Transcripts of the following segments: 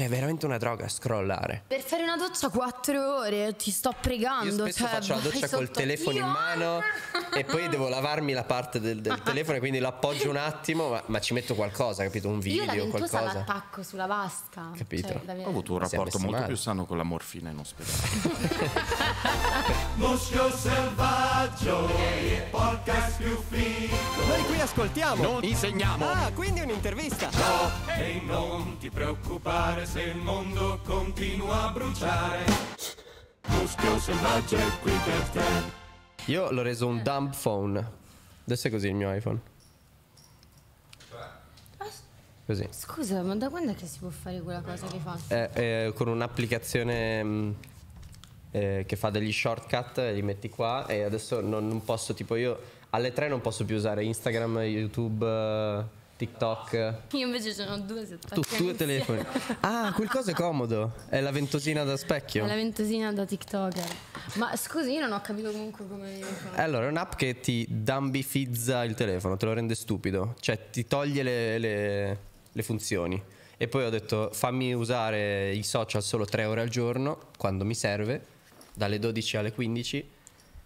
Cioè, è veramente una droga scrollare. Per fare una doccia quattro ore, ti sto pregando. Io cioè, faccio la doccia col telefono io. in mano e poi devo lavarmi la parte del, del telefono, quindi l'appoggio un attimo, ma, ma, ci metto qualcosa, capito? Un video, io qualcosa. Io l'attacco sulla vasca. Cioè, capito? Cioè, Ho avuto un rapporto molto male. più sano con la morfina in ospedale. Muschio selvaggio, podcast più figo. Noi qui ascoltiamo, non insegniamo. Ah, quindi un'intervista. No, e non ti preoccupare se il mondo continua a bruciare. Muschio selvaggio è qui per te. Io l'ho reso un dumb phone. Adesso è così il mio iPhone. Così. Scusa, ma da quando è che si può fare quella cosa che fa? Eh, eh, con un'applicazione mm, eh, che fa degli shortcut, eh, li metti qua e adesso non, non, posso, tipo io alle tre non posso più usare Instagram, YouTube eh, TikTok. Io invece ce ne ho due se Tu due telefoni. Ah, quel coso è comodo. È la ventosina da specchio. È la ventosina da TikToker. Ma scusi, io non ho capito comunque come. Allora, è un'app che ti dambifizza il telefono, te lo rende stupido. Cioè, ti toglie le, le, le funzioni. E poi ho detto fammi usare i social solo tre ore al giorno, quando mi serve, dalle 12 alle 15.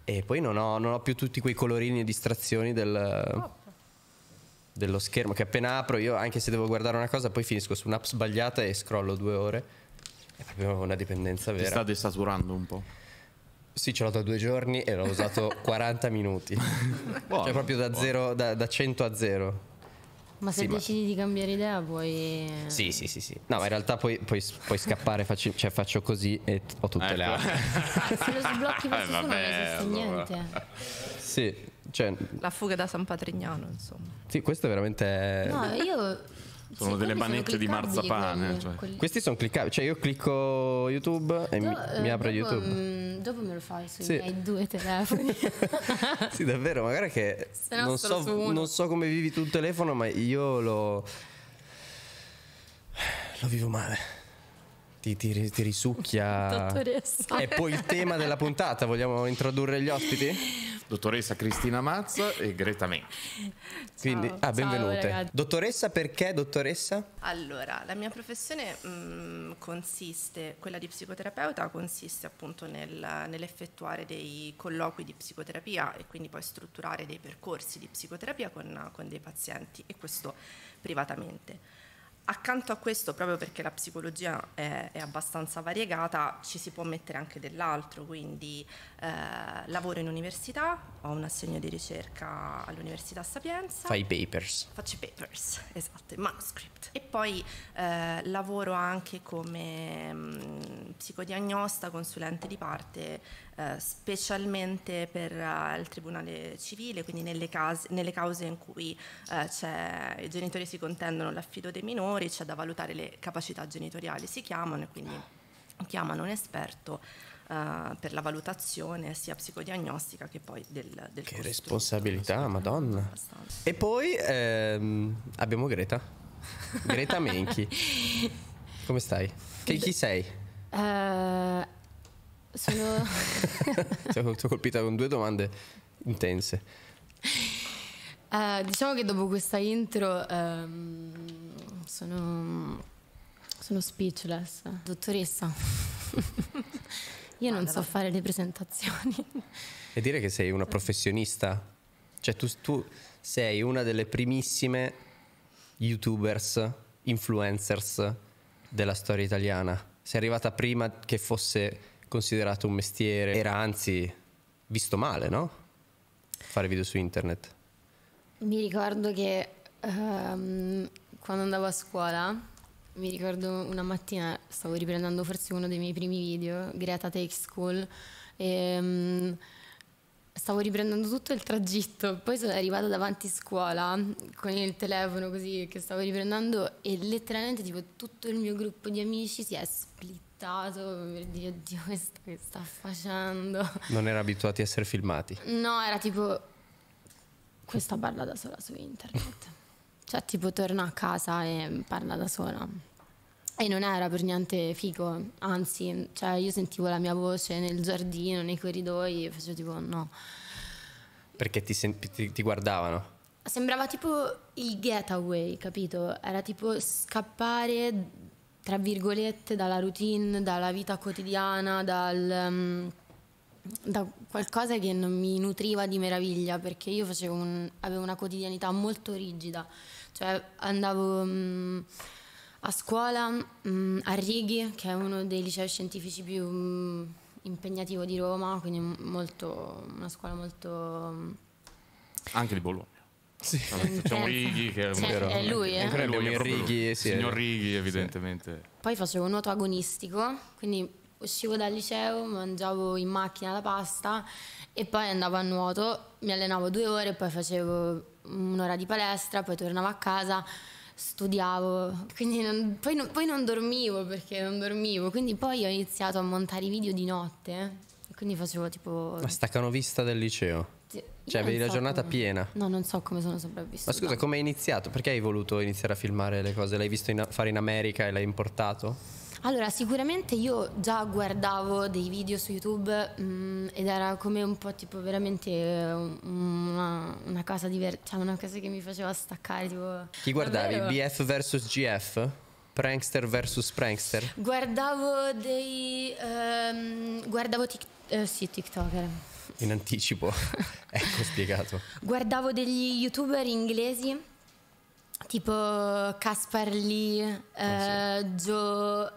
E poi non ho, non ho più tutti quei colorini e distrazioni del... Oh, dello schermo che appena apro io anche se devo guardare una cosa poi finisco su un'app sbagliata e scrollo due ore è proprio una dipendenza vera Ti sta desaturando un po' Sì, ce l'ho da due giorni e l'ho usato 40 minuti. Buono, cioè proprio da, zero, da, da 100 a 0. Ma se sì, decidi ma... di cambiare idea puoi... Eh. Sì, sì, sì, sì. No, ma in realtà puoi, puoi, puoi scappare, faccio, cioè faccio così e ho tutte eh, le ecco. altre. se lo sblocchi questo eh, vabbè, non esiste allora. niente. Sì, cioè, la fuga da San Patrignano, insomma. Sì, questo è veramente. No, io. Sono sì, delle manette di marzapane. Quelli, cioè. quelli. Questi sono cliccabili, cioè io clicco YouTube e Do, mi, eh, mi apro dopo, YouTube. Mh, mm, dopo me lo fai sui sì. miei due telefoni. sì, davvero, magari che non so, non so come vivi tu il telefono, ma io lo. lo vivo male ti, ti, ti risucchia. Dottoressa. E poi il tema della puntata, vogliamo introdurre gli ospiti? Dottoressa Cristina Mazza e Greta Me. Quindi, ah, benvenute. Ciao, dottoressa, perché dottoressa? Allora, la mia professione mh, mm, consiste, quella di psicoterapeuta, consiste appunto nel, nell'effettuare dei colloqui di psicoterapia e quindi poi strutturare dei percorsi di psicoterapia con, con dei pazienti e questo privatamente. Accanto a questo, proprio perché la psicologia è, è, abbastanza variegata, ci si può mettere anche dell'altro, quindi eh, lavoro in università, ho un assegno di ricerca all'Università Sapienza. Fai papers. Faccio papers, esatto, manuscript. E poi eh, lavoro anche come mh, mm, psicodiagnosta, consulente di parte eh, specialmente per eh, il Tribunale Civile, quindi nelle, case, nelle cause in cui eh, i genitori si contendono l'affido dei minori, c'è da valutare le capacità genitoriali, si chiamano e quindi chiamano un esperto Uh, per la valutazione sia psicodiagnostica che poi del, del Che responsabilità, madonna. E poi ehm, abbiamo Greta. Greta Menchi. Come stai? Che, chi sei? Uh, sono... Ti ho colpita con due domande intense. Uh, diciamo che dopo questa intro um, sono, sono speechless. Dottoressa, io non so fare le presentazioni. E dire che sei una eh. professionista? Cioè tu, tu sei una delle primissime youtubers, influencers della storia italiana. Sei arrivata prima che fosse considerato un mestiere, era anzi visto male, no? Fare video su internet. Mi ricordo che um, quando andavo a scuola, mi ricordo una mattina stavo riprendendo forse uno dei miei primi video, Greta Take School, e, um, stavo riprendendo tutto il tragitto, poi sono arrivata davanti a scuola con il telefono così che stavo riprendendo e letteralmente tipo tutto il mio gruppo di amici si è splittato aspettato per dire oddio questo che sta facendo. Non era abituati a essere filmati? No, era tipo questa parla da sola su internet. cioè tipo torna a casa e parla da sola. E non era per niente figo, anzi, cioè io sentivo la mia voce nel giardino, nei corridoi e facevo tipo no. Perché ti, ti, ti guardavano? Sembrava tipo il getaway, capito? Era tipo scappare tra virgolette, dalla routine, dalla vita quotidiana, dal, mm, da qualcosa che non mi nutriva di meraviglia, perché io un, avevo una quotidianità molto rigida, cioè andavo mh, mm, a scuola mh, mm, a Righi, che è uno dei licei scientifici più mh, impegnativo di Roma, quindi molto, una scuola molto... Anche di Bologna. Sì. Vabbè, facciamo Righi, che è, un, Cioè, è lui, eh? È lui, è Righi, sì. Signor Righi, evidentemente. Poi facevo nuoto agonistico, quindi uscivo dal liceo, mangiavo in macchina la pasta e poi andavo a nuoto, mi allenavo due ore, poi facevo un'ora di palestra, poi tornavo a casa studiavo, quindi non, poi, non, poi, non, dormivo perché non dormivo, quindi poi ho iniziato a montare i video di notte, eh. quindi facevo tipo... La staccanovista del liceo? Cioè, avevi so la giornata come... piena. No, non so come sono sopravvissuta. Ma scusa, come hai iniziato? Perché hai voluto iniziare a filmare le cose? L'hai visto in, fare in America e l'hai importato? Allora, sicuramente io già guardavo dei video su YouTube mh, mm, ed era come un po' tipo veramente eh, una, una cosa diversa, cioè una cosa che mi faceva staccare. Tipo, Chi guardavi? Davvero? BF vs GF? Prankster vs prankster? Guardavo dei. Um, guardavo tic- eh, sì, TikToker in anticipo. ecco spiegato. Guardavo degli youtuber inglesi tipo Caspar Lee, oh, eh, ah, sì. Joe,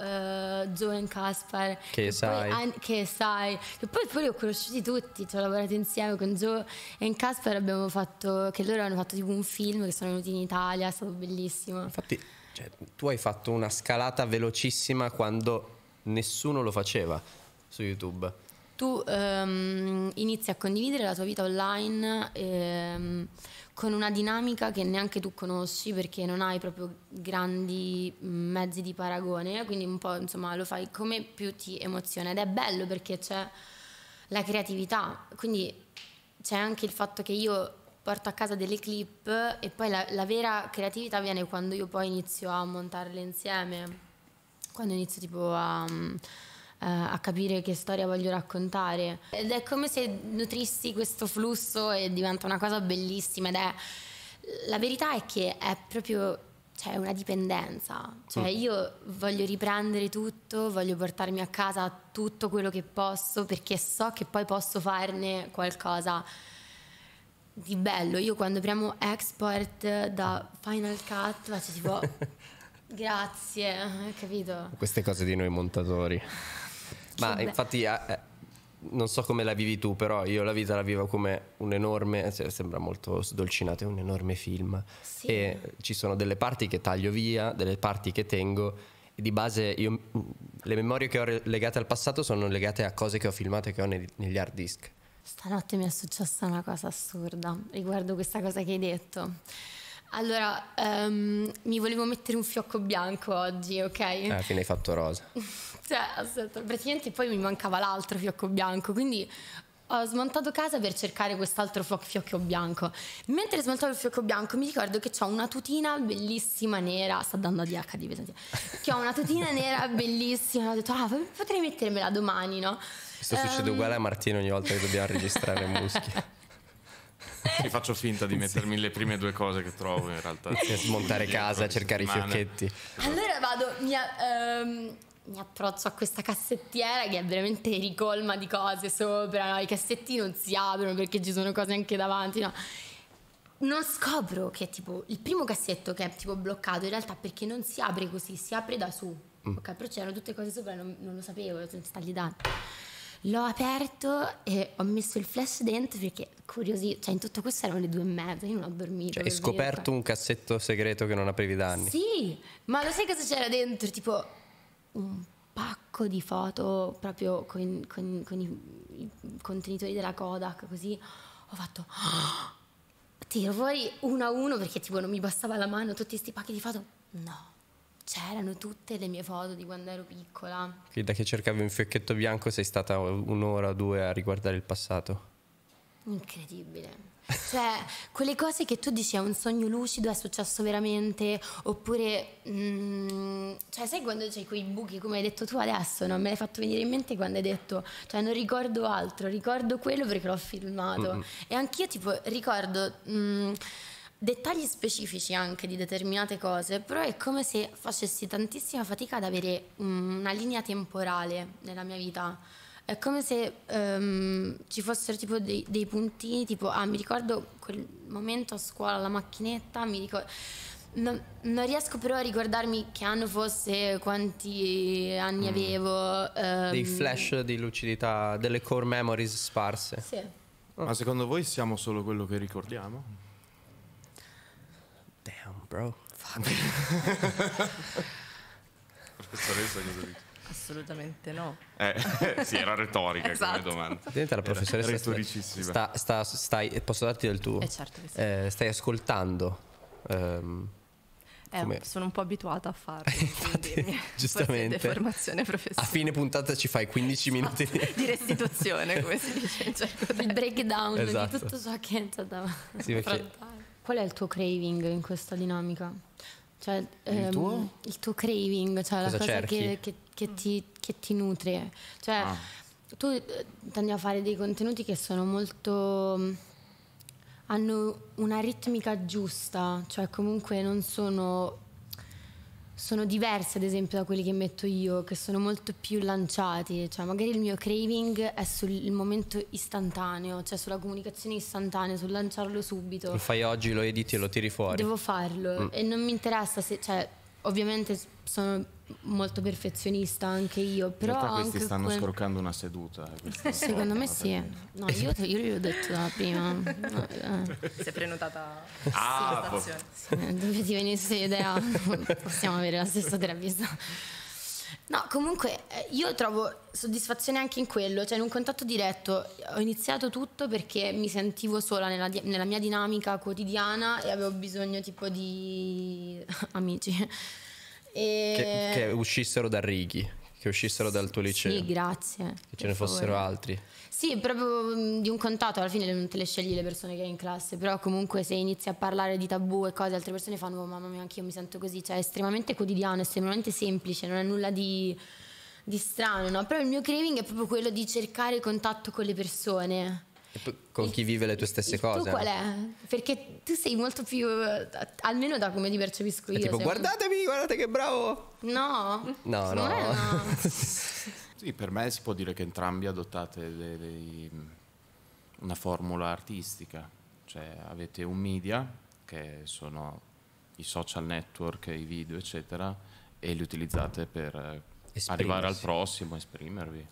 eh, Joe e Caspar. Che, che sai. Poi, che sai. Che poi, poi li ho conosciuti tutti, ci ho lavorato insieme con Joe e Caspar abbiamo fatto, che loro hanno fatto tipo un film che sono venuti in Italia, è stato bellissimo. Infatti cioè, tu hai fatto una scalata velocissima quando nessuno lo faceva su YouTube tu ehm, inizi a condividere la tua vita online ehm, con una dinamica che neanche tu conosci perché non hai proprio grandi mm, mezzi di paragone, quindi un po' insomma lo fai come più ti emoziona ed è bello perché c'è la creatività, quindi c'è anche il fatto che io porto a casa delle clip e poi la, la vera creatività viene quando io poi inizio a montarle insieme, quando inizio tipo a mm, eh, a capire che storia voglio raccontare. Ed è come se nutrissi questo flusso e diventa una cosa bellissima ed è... La verità è che è proprio cioè, una dipendenza. Cioè, io voglio riprendere tutto, voglio portarmi a casa tutto quello che posso perché so che poi posso farne qualcosa di bello. Io quando premo export da Final Cut faccio tipo grazie, capito? Queste cose di noi montatori. Ma Vabbè. Cioè, infatti eh, eh, non so come la vivi tu, però io la vita la vivo come un enorme, sembra molto sdolcinato, è un enorme film. Sì. E ci sono delle parti che taglio via, delle parti che tengo. E di base io, le memorie che ho legate al passato sono legate a cose che ho filmato e che ho neg negli hard disk. Stanotte mi è successa una cosa assurda riguardo questa cosa che hai detto. Allora, um, mi volevo mettere un fiocco bianco oggi, ok? Eh, alla fine hai fatto rosa. cioè, aspetta, praticamente poi mi mancava l'altro fiocco bianco, quindi ho smontato casa per cercare quest'altro fiocco bianco. Mentre smontavo il fiocco bianco mi ricordo che ho una tutina bellissima nera, sta dando ADH di pesante, che ho una tutina nera bellissima, ho detto ah potrei mettermela domani, no? Questo um, succede ehm, uguale a Martino ogni volta che dobbiamo registrare muschi. Sì, faccio finta di mettermi le prime due cose che trovo in realtà. Smontare casa, cercare i fiocchetti. Allora vado, mi, um, mi, approccio a questa cassettiera che è veramente ricolma di cose sopra, no? i cassetti non si aprono perché ci sono cose anche davanti, no? Non scopro che tipo il primo cassetto che è tipo bloccato in realtà perché non si apre così, si apre da su. Mm. Ok, però c'erano tutte cose sopra, non, non lo sapevo, sta gli dando. L'ho aperto e ho messo il flash dentro perché curiosi, cioè in tutto questo erano le due e mezza, io non ho dormito. Cioè, hai scoperto dire. un cassetto segreto che non aprivi da anni? Sì, ma lo sai cosa c'era dentro? Tipo un pacco di foto proprio con, con, con i, i, contenitori della Kodak, così ho fatto... Ah! Tiro fuori uno a uno perché tipo non mi bastava la mano tutti questi pacchi di foto. No, c'erano tutte le mie foto di quando ero piccola. Quindi da che cercavi un fiocchetto bianco sei stata un'ora o due a riguardare il passato? Incredibile. Cioè, quelle cose che tu dici è un sogno lucido, è successo veramente, oppure... Mh, mm, cioè, sai quando c'hai quei buchi, come hai detto tu adesso, no? Me l'hai fatto venire in mente quando hai detto, cioè, non ricordo altro, ricordo quello perché l'ho filmato. Mm -hmm. E anch'io, tipo, ricordo... Mh, mm, dettagli specifici anche di determinate cose, però è come se facessi tantissima fatica ad avere mm, una linea temporale nella mia vita. È come se um, ci fossero tipo dei, dei, puntini, tipo, ah, mi ricordo quel momento a scuola, la macchinetta, mi ricordo... Non, non, riesco però a ricordarmi che anno fosse, quanti anni mm. avevo. Um... Dei flash di lucidità, delle core memories sparse. Sì. Ah. Ma secondo voi siamo solo quello che ricordiamo? Damn, bro. Fuck. Professoressa cosa dice? Assolutamente no. Eh, sì, era retorica esatto. come domanda. Diventa la professoressa. retoricissima. Sta, sta, stai, posso darti del tuo? Eh, certo sì. eh, stai ascoltando. Um, eh, sono un po' abituata a farlo. Infatti, giustamente. Formazione professionale. A fine puntata ci fai 15 esatto. minuti di... di restituzione, come si dice. Cioè, certo il breakdown esatto. di tutto ciò che è stato davanti. Sì, perché... Qual è il tuo craving in questa dinamica? Cioè, il, ehm, tuo? il tuo? craving, cioè cosa la cosa che, che, che, mm. ti, che, ti, nutre. Cioè, ah. tu eh, tendi a fare dei contenuti che sono molto hanno una ritmica giusta, cioè comunque non sono sono diverse ad esempio da quelli che metto io, che sono molto più lanciati, cioè magari il mio craving è sul momento istantaneo, cioè sulla comunicazione istantanea, sul lanciarlo subito. Lo fai oggi, lo editi e lo tiri fuori. Devo farlo mm. e non mi interessa se, cioè ovviamente sono molto perfezionista anche io, però... In realtà questi stanno quel... scroccando una seduta. Eh, secondo me sì. No, io, io gli ho detto da prima. Eh. Si è prenotata ah, po- sì, eh, dove ti venisse l'idea, possiamo avere la stessa terapista. No, comunque io trovo soddisfazione anche in quello, cioè in un contatto diretto ho iniziato tutto perché mi sentivo sola nella, nella mia dinamica quotidiana e avevo bisogno tipo di amici e... Che, che, uscissero da Righi, che uscissero dal tuo liceo. Sì, grazie. Che ce ne fossero favore. altri. Sì, proprio mm, di un contatto, alla fine non te le scegli le persone che hai in classe, però comunque se inizi a parlare di tabù e cose, altre persone fanno, oh, mamma mia, anch'io mi sento così, cioè è estremamente quotidiano, estremamente semplice, non è nulla di, di strano, no? Però il mio craving è proprio quello di cercare contatto con le persone con chi vive le tue stesse il cose. Tu qual è? Perché tu sei molto più, almeno da come ti percepisco io. Tipo, guardatemi, guardate che bravo! No, no, no. no. sì, per me si può dire che entrambi adottate dei, dei, una formula artistica, cioè avete un media, che sono i social network, i video, eccetera, e li utilizzate per arrivare al prossimo, esprimervi.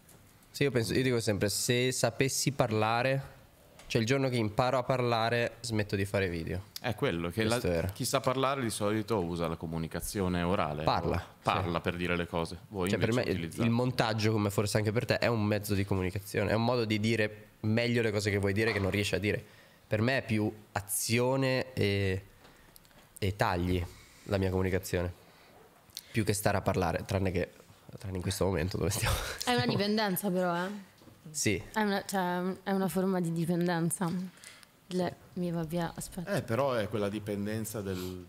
Sì, io, penso, io dico sempre, se sapessi parlare cioè il giorno che imparo a parlare smetto di fare video. È quello che la, chi sa parlare di solito usa la comunicazione orale. Parla. Parla sì. per dire le cose. Voi cioè per me utilizzate. il montaggio, come forse anche per te, è un mezzo di comunicazione, è un modo di dire meglio le cose che vuoi dire che non riesci a dire. Per me è più azione e, e tagli la mia comunicazione, più che stare a parlare, tranne che tranne in questo momento dove stiamo. È una dipendenza però, eh. Sì. È una, cioè, è una forma di dipendenza. Le, mi va via, aspetta. Eh, però è quella dipendenza del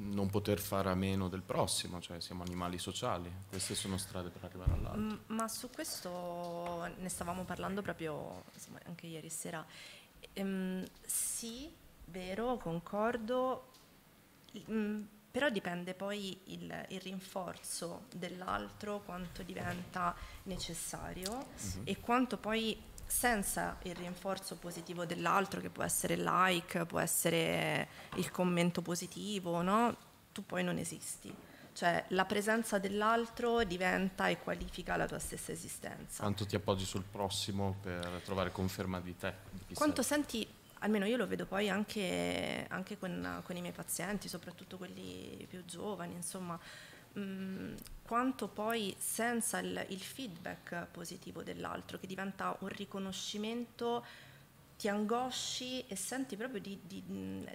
non poter fare a meno del prossimo, cioè siamo animali sociali, queste sono strade per arrivare all'altro. Mm, ma su questo ne stavamo parlando proprio insomma, anche ieri sera. Ehm, sì, vero, concordo. Ehm, però dipende poi il, il rinforzo dell'altro quanto diventa necessario mm e quanto poi senza il rinforzo positivo dell'altro, che può essere il like, può essere il commento positivo, no? tu poi non esisti. Cioè la presenza dell'altro diventa e qualifica la tua stessa esistenza. Quanto ti appoggi sul prossimo per trovare conferma di te? Di quanto sei. senti almeno io lo vedo poi anche, anche con, con, i miei pazienti, soprattutto quelli più giovani, insomma, mh, mm, quanto poi senza il, il feedback positivo dell'altro, che diventa un riconoscimento, ti angosci e senti proprio di, di, mm,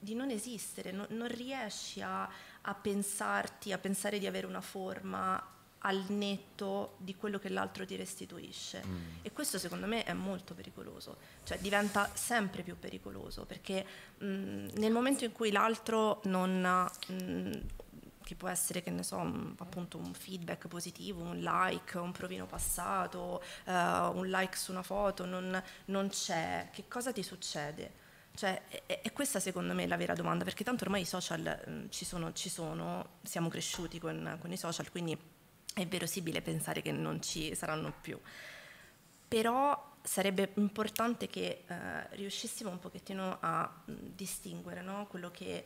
di non esistere, no, non riesci a, a pensarti, a pensare di avere una forma, al netto di quello che l'altro ti restituisce. Mm. E questo secondo me è molto pericoloso, cioè diventa sempre più pericoloso perché mh, mm, nel momento in cui l'altro non... Mh, mm, che può essere, che ne so, un, mm, appunto un feedback positivo, un like, un provino passato, uh, un like su una foto, non, non c'è. Che cosa ti succede? Cioè, e, questa secondo me è la vera domanda, perché tanto ormai i social mh, ci, sono, ci sono, siamo cresciuti con, con i social, quindi è verosimile pensare che non ci saranno più. Però sarebbe importante che eh, riuscissimo un pochettino a mh, mm, distinguere no? che,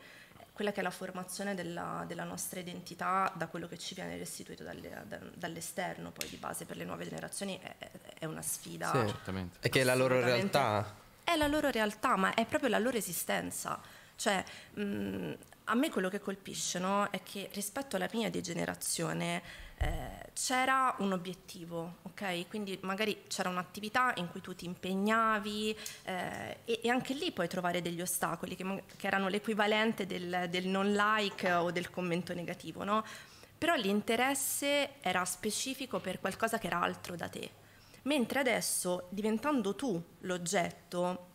quella che è la formazione della, della, nostra identità da quello che ci viene restituito dalle, da, dall'esterno, poi di base per le nuove generazioni è, è una sfida. Sì, certamente. E che è la loro realtà. È la loro realtà, ma è proprio la loro esistenza. Cioè, mh, mm, a me quello che colpisce no? è che rispetto alla mia degenerazione eh, c'era un obiettivo, ok? Quindi magari c'era un'attività in cui tu ti impegnavi eh, e, e, anche lì puoi trovare degli ostacoli che, che erano l'equivalente del, del, non like o del commento negativo, no? Però l'interesse era specifico per qualcosa che era altro da te. Mentre adesso, diventando tu l'oggetto,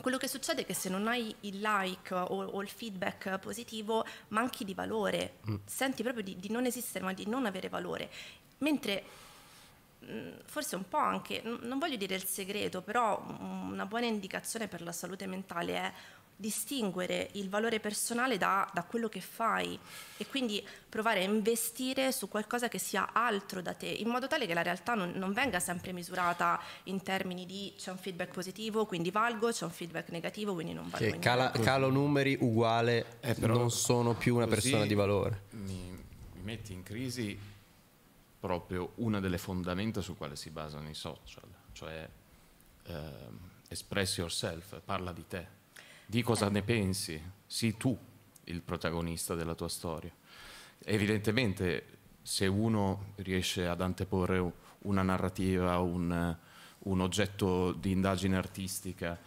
quello che succede è che se non hai il like o, o il feedback positivo manchi di valore, mm. senti proprio di, di non esistere ma di non avere valore. Mentre mm, forse un po' anche, non voglio dire il segreto, però mm, una buona indicazione per la salute mentale è distinguere il valore personale da, da, quello che fai e quindi provare a investire su qualcosa che sia altro da te, in modo tale che la realtà non, non venga sempre misurata in termini di c'è un feedback positivo, quindi valgo, c'è un feedback negativo, quindi non valgo. Che cala, calo numeri uguale, eh, non sono più una persona di valore. Mi, mi metti in crisi proprio una delle fondamenta su quale si basano i social, cioè eh, express yourself, parla di te di cosa ne pensi, sii tu il protagonista della tua storia. Evidentemente se uno riesce ad anteporre una narrativa, un, un oggetto di indagine artistica,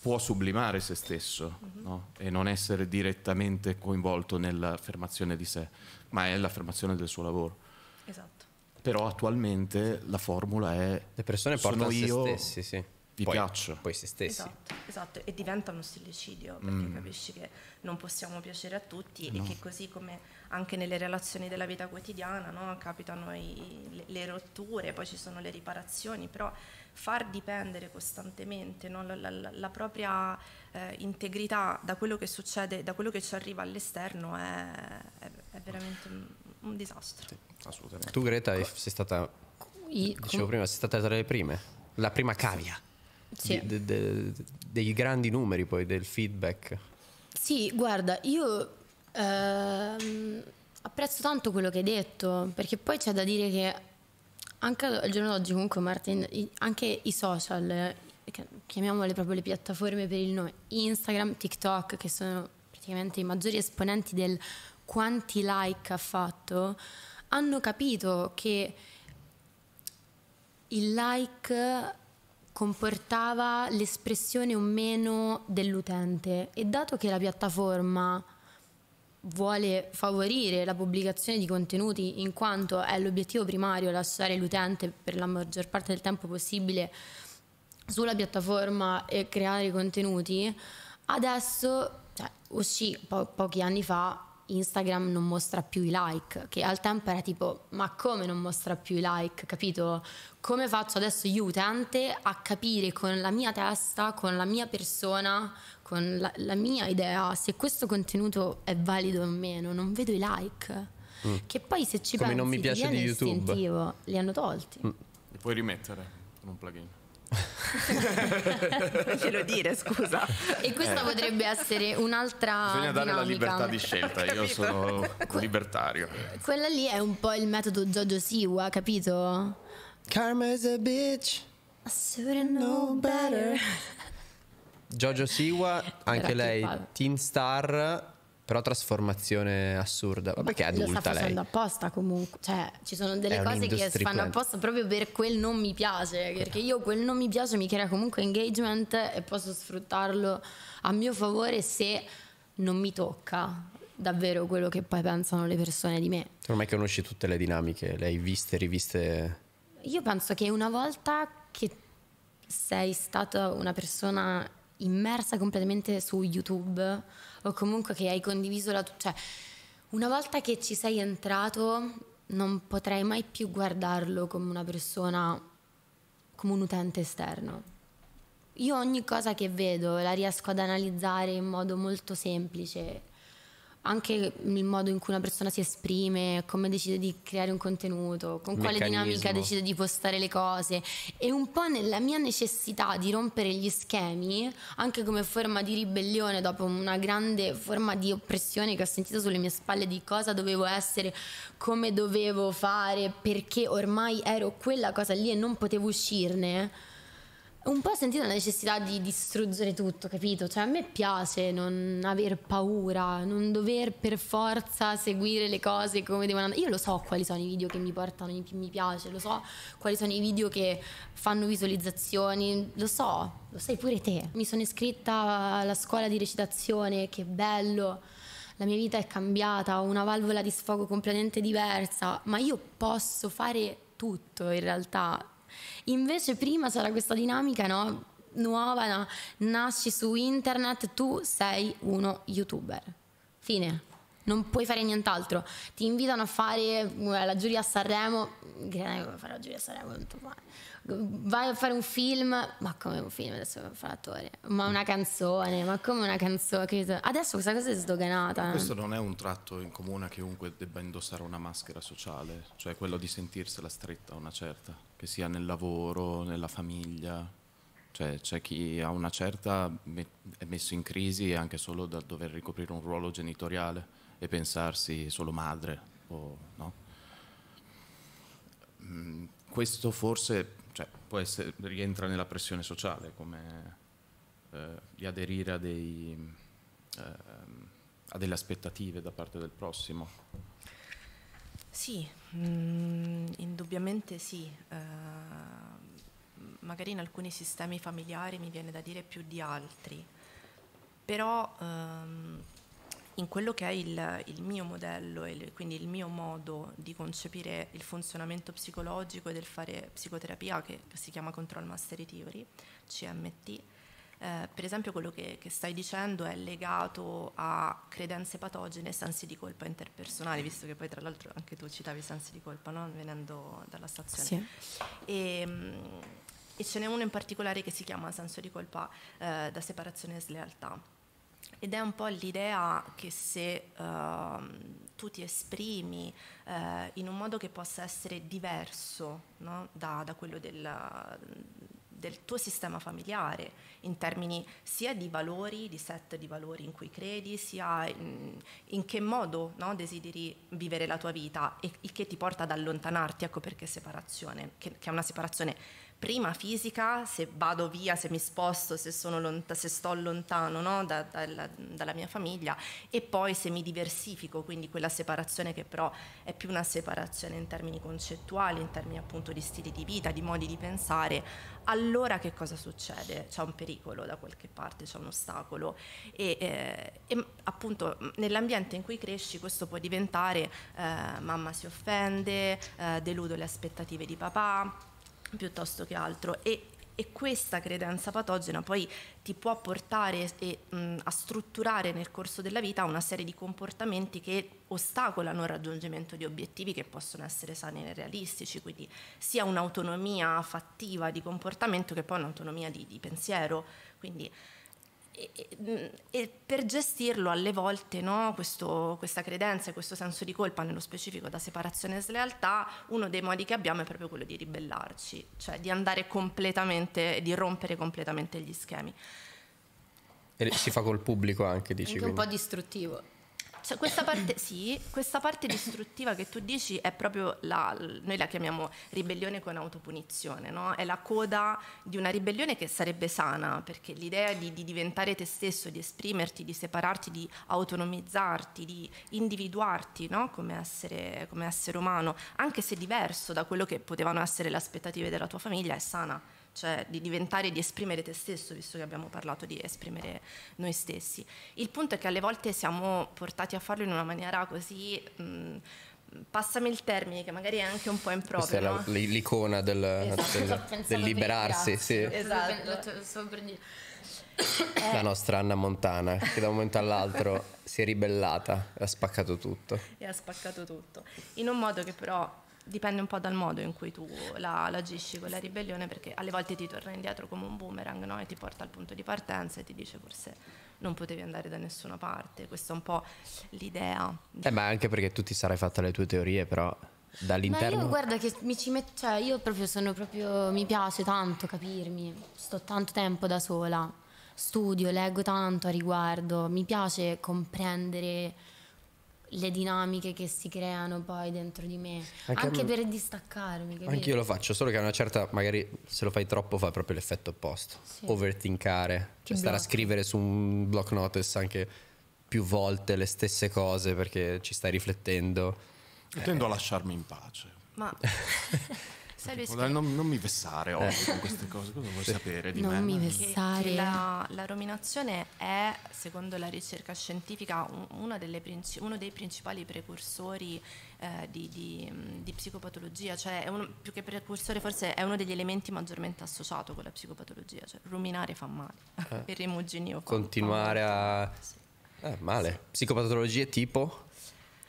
può sublimare se stesso mhm. no? e non essere direttamente coinvolto nell'affermazione di sé, ma è l'affermazione del suo lavoro. Esatto. Però attualmente la formula è... Le persone portano io, se stessi, sì vi poi, piaccia. Poi se stessi. Esatto, esatto, e diventa uno stillicidio perché mm. capisci che non possiamo piacere a tutti no. e che così come anche nelle relazioni della vita quotidiana no, capitano i, le, le, rotture, poi ci sono le riparazioni, però far dipendere costantemente no, la, la, la, propria eh, integrità da quello che succede, da quello che ci arriva all'esterno è, è, è veramente un, un disastro. Sì, assolutamente. Tu Greta sei stata, I, dicevo com- prima, sei stata tra le prime, la prima cavia sì. de, de, dei grandi numeri poi del feedback. Sì, guarda, io ehm, apprezzo tanto quello che hai detto, perché poi c'è da dire che anche al giorno d'oggi comunque Martin, anche i social, eh, chiamiamole proprio le piattaforme per il nome, Instagram, TikTok, che sono praticamente i maggiori esponenti del quanti like ha fatto, hanno capito che il like comportava l'espressione o meno dell'utente e dato che la piattaforma vuole favorire la pubblicazione di contenuti in quanto è l'obiettivo primario lasciare l'utente per la maggior parte del tempo possibile sulla piattaforma e creare contenuti, adesso cioè, uscì po- pochi anni fa Instagram non mostra più i like, che al tempo era tipo ma come non mostra più i like, capito? Come faccio adesso io utente a capire con la mia testa, con la mia persona, con la, la mia idea se questo contenuto è valido o meno? Non vedo i like. Mm. Che poi se ci come pensi non mi piace di YouTube. istintivo, li hanno tolti. Mm. Li puoi rimettere con un plugin non ce lo dire, scusa. E questa eh. potrebbe essere un'altra. Bisogna dare la libertà di scelta, io sono que libertario. Quella lì è un po' il metodo Jojo Siwa, capito? Karma is a bitch. I shouldn't know better. Jojo Siwa, anche lei, teen star però trasformazione assurda. Vabbè, Beh, che è adulta lei. Lo sta facendo lei. apposta comunque. Cioè, ci sono delle è cose che si fanno apposta proprio per quel non mi piace. Perché io quel non mi piace mi crea comunque engagement e posso sfruttarlo a mio favore se non mi tocca davvero quello che poi pensano le persone di me. Ormai conosci tutte le dinamiche, le hai viste, riviste. Io penso che una volta che sei stata una persona immersa completamente su YouTube o comunque che hai condiviso la tua... Cioè, una volta che ci sei entrato non potrei mai più guardarlo come una persona, come un utente esterno. Io ogni cosa che vedo la riesco ad analizzare in modo molto semplice anche il modo in cui una persona si esprime, come decide di creare un contenuto, con quale dinamica decide di postare le cose e un po' nella mia necessità di rompere gli schemi, anche come forma di ribellione dopo una grande forma di oppressione che ho sentito sulle mie spalle di cosa dovevo essere, come dovevo fare, perché ormai ero quella cosa lì e non potevo uscirne un po' sentito la necessità di distruggere tutto, capito? Cioè a me piace non aver paura, non dover per forza seguire le cose come devono andare. Io lo so quali sono i video che mi portano, che mi piace, lo so quali sono i video che fanno visualizzazioni, lo so, lo sai pure te. Mi sono iscritta alla scuola di recitazione, che bello la mia vita è cambiata, ho una valvola di sfogo completamente diversa, ma io posso fare tutto in realtà. Invece prima c'era questa dinamica, no? Nuova, no? nasci su internet, tu sei uno youtuber. Fine. Non puoi fare nient'altro. Ti invitano a fare eh, la giuria a Sanremo. Che ne fare la giuria a Sanremo? vai a fare un film, ma come un film adesso fa l'attore, ma una canzone, ma come una canzone. Adesso questa cosa è sdoganata. Questo non è un tratto in comune a chiunque debba indossare una maschera sociale, cioè quello di sentirsela stretta una certa, che sia nel lavoro, nella famiglia. Cioè, c'è chi ha una certa è messo in crisi anche solo dal dover ricoprire un ruolo genitoriale e pensarsi solo madre o no. Mm, questo forse cioè, essere, rientra nella pressione sociale come eh, di aderire a, dei, eh, a, delle aspettative da parte del prossimo. Sì, mh, mm, indubbiamente sì. Uh, magari in alcuni sistemi familiari mi viene da dire più di altri, però um, in quello che è il, il mio modello e quindi il mio modo di concepire il funzionamento psicologico e del fare psicoterapia che, che si chiama Control Mastery Retrievery, CMT. Eh, per esempio quello che, che, stai dicendo è legato a credenze patogene e sensi di colpa interpersonali, visto che poi tra l'altro anche tu citavi sensi di colpa, no? venendo dalla stazione. Sì. E, ehm, e ce n'è uno in particolare che si chiama senso di colpa eh, da separazione e slealtà ed è un po' l'idea che se uh, tu ti esprimi uh, in un modo che possa essere diverso no? da, da, quello del, del, tuo sistema familiare, in termini sia di valori, di set di valori in cui credi, sia in, in che modo no? desideri vivere la tua vita, e il che ti porta ad allontanarti, ecco perché separazione, che, che è una separazione prima fisica, se vado via, se mi sposto, se, lont se sto lontano no? da, da, da, dalla mia famiglia e poi se mi diversifico, quindi quella separazione che però è più una separazione in termini concettuali, in termini appunto di stili di vita, di modi di pensare, allora che cosa succede? C'è un pericolo da qualche parte, c'è un ostacolo e, eh, e appunto nell'ambiente in cui cresci questo può diventare eh, mamma si offende, eh, deludo le aspettative di papà, piuttosto che altro e, e questa credenza patogena poi ti può portare e, mh, a strutturare nel corso della vita una serie di comportamenti che ostacolano il raggiungimento di obiettivi che possono essere sani e realistici, quindi sia un'autonomia fattiva di comportamento che poi un'autonomia di, di pensiero. Quindi, e, per gestirlo alle volte no, questo, questa credenza e questo senso di colpa, nello specifico da separazione e slealtà, uno dei modi che abbiamo è proprio quello di ribellarci, cioè di andare completamente, di rompere completamente gli schemi. E si fa col pubblico anche, dici. Anche un po' distruttivo. Cioè, questa parte, sì, questa parte distruttiva che tu dici è proprio la, noi la chiamiamo ribellione con autopunizione, no? È la coda di una ribellione che sarebbe sana, perché l'idea di, di diventare te stesso, di esprimerti, di separarti, di autonomizzarti, di individuarti no? come, essere, come essere umano, anche se diverso da quello che potevano essere le aspettative della tua famiglia, è sana cioè di diventare e di esprimere te stesso, visto che abbiamo parlato di esprimere noi stessi. Il punto è che alle volte siamo portati a farlo in una maniera così... Mh, passami il termine che magari è anche un po' improprio. Questa è la, l'icona del, esatto. Cioè, del, del liberarsi, sì. Esatto. La nostra Anna Montana che da un momento all'altro si è ribellata e ha spaccato tutto. E ha spaccato tutto. In un modo che però dipende un po' dal modo in cui tu la, la agisci quella ribellione, perché alle volte ti torna indietro come un boomerang no? e ti porta al punto di partenza e ti dice forse non potevi andare da nessuna parte. Questa è un po' l'idea. Eh, ma anche perché tu ti sarai fatta le tue teorie, però dall'interno. Ma io guarda che mi ci metto, cioè io proprio sono proprio mi piace tanto capirmi. Sto tanto tempo da sola. Studio, leggo tanto a riguardo, mi piace comprendere le dinamiche che si creano poi dentro di me, anche, anche per distaccarmi. Anche io lo faccio, solo che a una certa, magari se lo fai troppo fa proprio l'effetto opposto, sì. overthinkare, cioè stare a scrivere su un block notice anche più volte le stesse cose perché ci stai riflettendo. Io eh. tendo a eh. lasciarmi in pace. Ma... Salve, Scuola, non, non, mi vessare eh. oggi con queste cose, cosa vuoi sapere di non me? Non mi vessare. La, la, ruminazione è, secondo la ricerca scientifica, uno, princi- uno dei principali precursori eh, di, di, di, psicopatologia, cioè uno, più che precursore forse è uno degli elementi maggiormente associato con la psicopatologia, cioè ruminare fa male, eh. il rimuginio fa Continuare fa male. a... Sì. Eh, male. Sì. Psicopatologie tipo?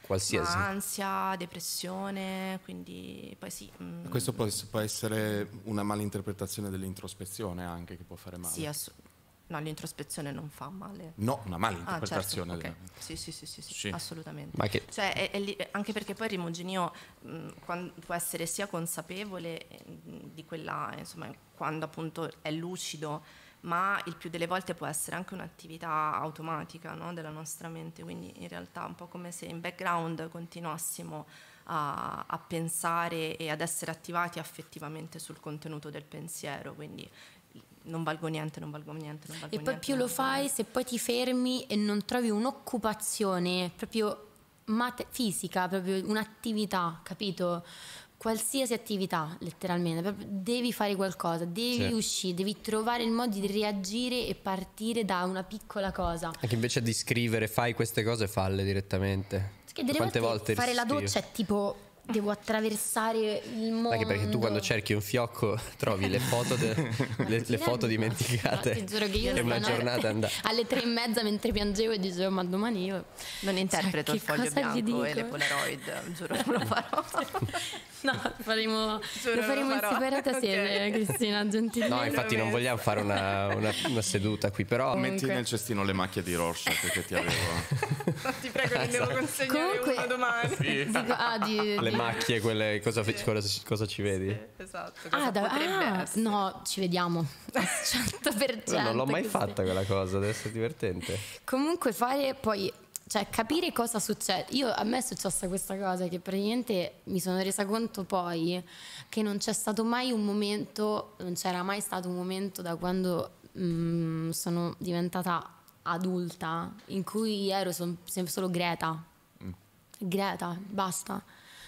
qualsiasi. Ansia, depressione, quindi poi sì. Mm. Questo può, può, essere una malinterpretazione dell'introspezione anche che può fare male. Sì, ass- no, l'introspezione non fa male. No, una malinterpretazione. Ah, certo. okay. sì, sì, sì, sì, sì, sì, assolutamente. Che... Cioè, è, è li- anche perché poi il rimoginio mh, mm, quando, può essere sia consapevole mh, mm, di quella, insomma, quando appunto è lucido ma il più delle volte può essere anche un'attività automatica no? della nostra mente, quindi in realtà un po' come se in background continuassimo a, a, pensare e ad essere attivati affettivamente sul contenuto del pensiero, quindi non valgo niente, non valgo niente, non valgo e niente. E poi più lo fai, niente. se poi ti fermi e non trovi un'occupazione proprio fisica, proprio un'attività, capito? qualsiasi attività, letteralmente, devi fare qualcosa, devi sì. uscire, devi trovare il modo di reagire e partire da una piccola cosa. Anche invece di scrivere, fai queste cose, falle direttamente. Perché delle Quante volte, volte fare la doccia è tipo devo attraversare il mondo. Anche perché tu quando cerchi un fiocco trovi le foto, de- le, le foto dimenticate. No, ti giuro che io è una giornata andata. Alle tre e mezza mentre piangevo e dicevo ma domani io... Non cioè, interpreto cioè, il foglio bianco e le polaroid, giuro non lo farò. no, faremo, lo faremo in separata okay. Cristina, gentilmente. No, infatti non vogliamo fare una, una, una seduta qui però... Comunque... Metti nel cestino le macchie di Rorschach che ti avevo. ti prego, ne devo esatto. consegnare Comunque... una domani. Sì. Dico, ah, di, macchie, quelle, cosa, sì. cosa, cosa, ci vedi? Sì, esatto. ah, ah no, ci vediamo. 100%. No, non l'ho mai così. fatta quella cosa, deve essere divertente. Comunque fare poi cioè capire cosa succede. Io, a me è successa questa cosa che praticamente mi sono resa conto poi che non c'è stato mai un momento, non c'era mai stato un momento da quando mm, sono diventata adulta in cui ero sem- solo Greta. Mm. Greta, basta.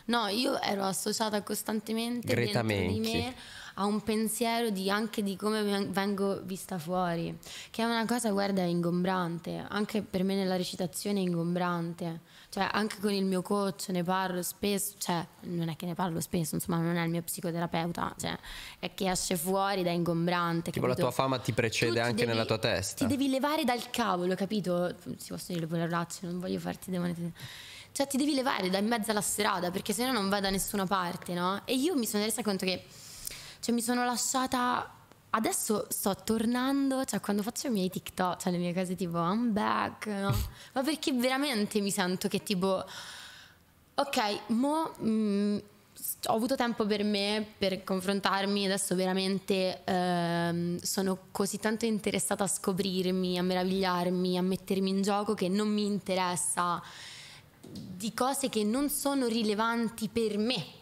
No, io ero associata costantemente Greta di me a un pensiero di anche di come vengo vista fuori, che è una cosa, guarda, ingombrante, anche per me nella recitazione è ingombrante, cioè anche con il mio coach ne parlo spesso, cioè non è che ne parlo spesso, insomma non è il mio psicoterapeuta, cioè, è che esce fuori da ingombrante. Tipo capito? la tua fama ti precede tu anche devi, nella tua testa. Ti devi levare dal cavolo, capito? Si possono dire le parolacce, non voglio farti demonizzare. Cioè ti devi levare da in mezzo alla strada perché sennò non vai da nessuna parte, no? E io mi sono resa conto che cioè mi sono lasciata adesso sto tornando, cioè quando faccio i miei TikTok, cioè le mie cose tipo I'm back, no? Ma perché veramente mi sento che tipo ok, mo mh, mm, ho avuto tempo per me, per confrontarmi, adesso veramente ehm, sono così tanto interessata a scoprirmi, a meravigliarmi, a mettermi in gioco che non mi interessa di cose che non sono rilevanti per me.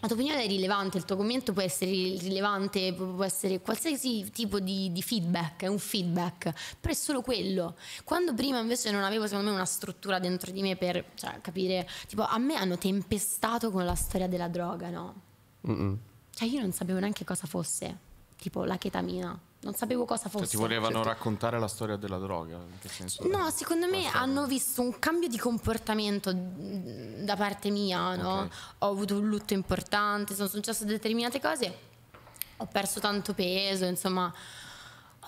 La tua opinione è rilevante, il tuo commento può essere rilevante, può essere qualsiasi tipo di, di feedback, è un feedback, però è solo quello. Quando prima invece non avevo secondo me una struttura dentro di me per cioè, capire, tipo a me hanno tempestato con la storia della droga, no? Mm-mm. Cioè io non sapevo neanche cosa fosse, tipo la chetamina non sapevo cosa fosse. Cioè, ti volevano certo. raccontare la storia della droga? No, secondo me hanno visto un cambio di comportamento mm, da parte mia, no? okay. Ho avuto un lutto importante, sono successe determinate cose, ho perso tanto peso, insomma...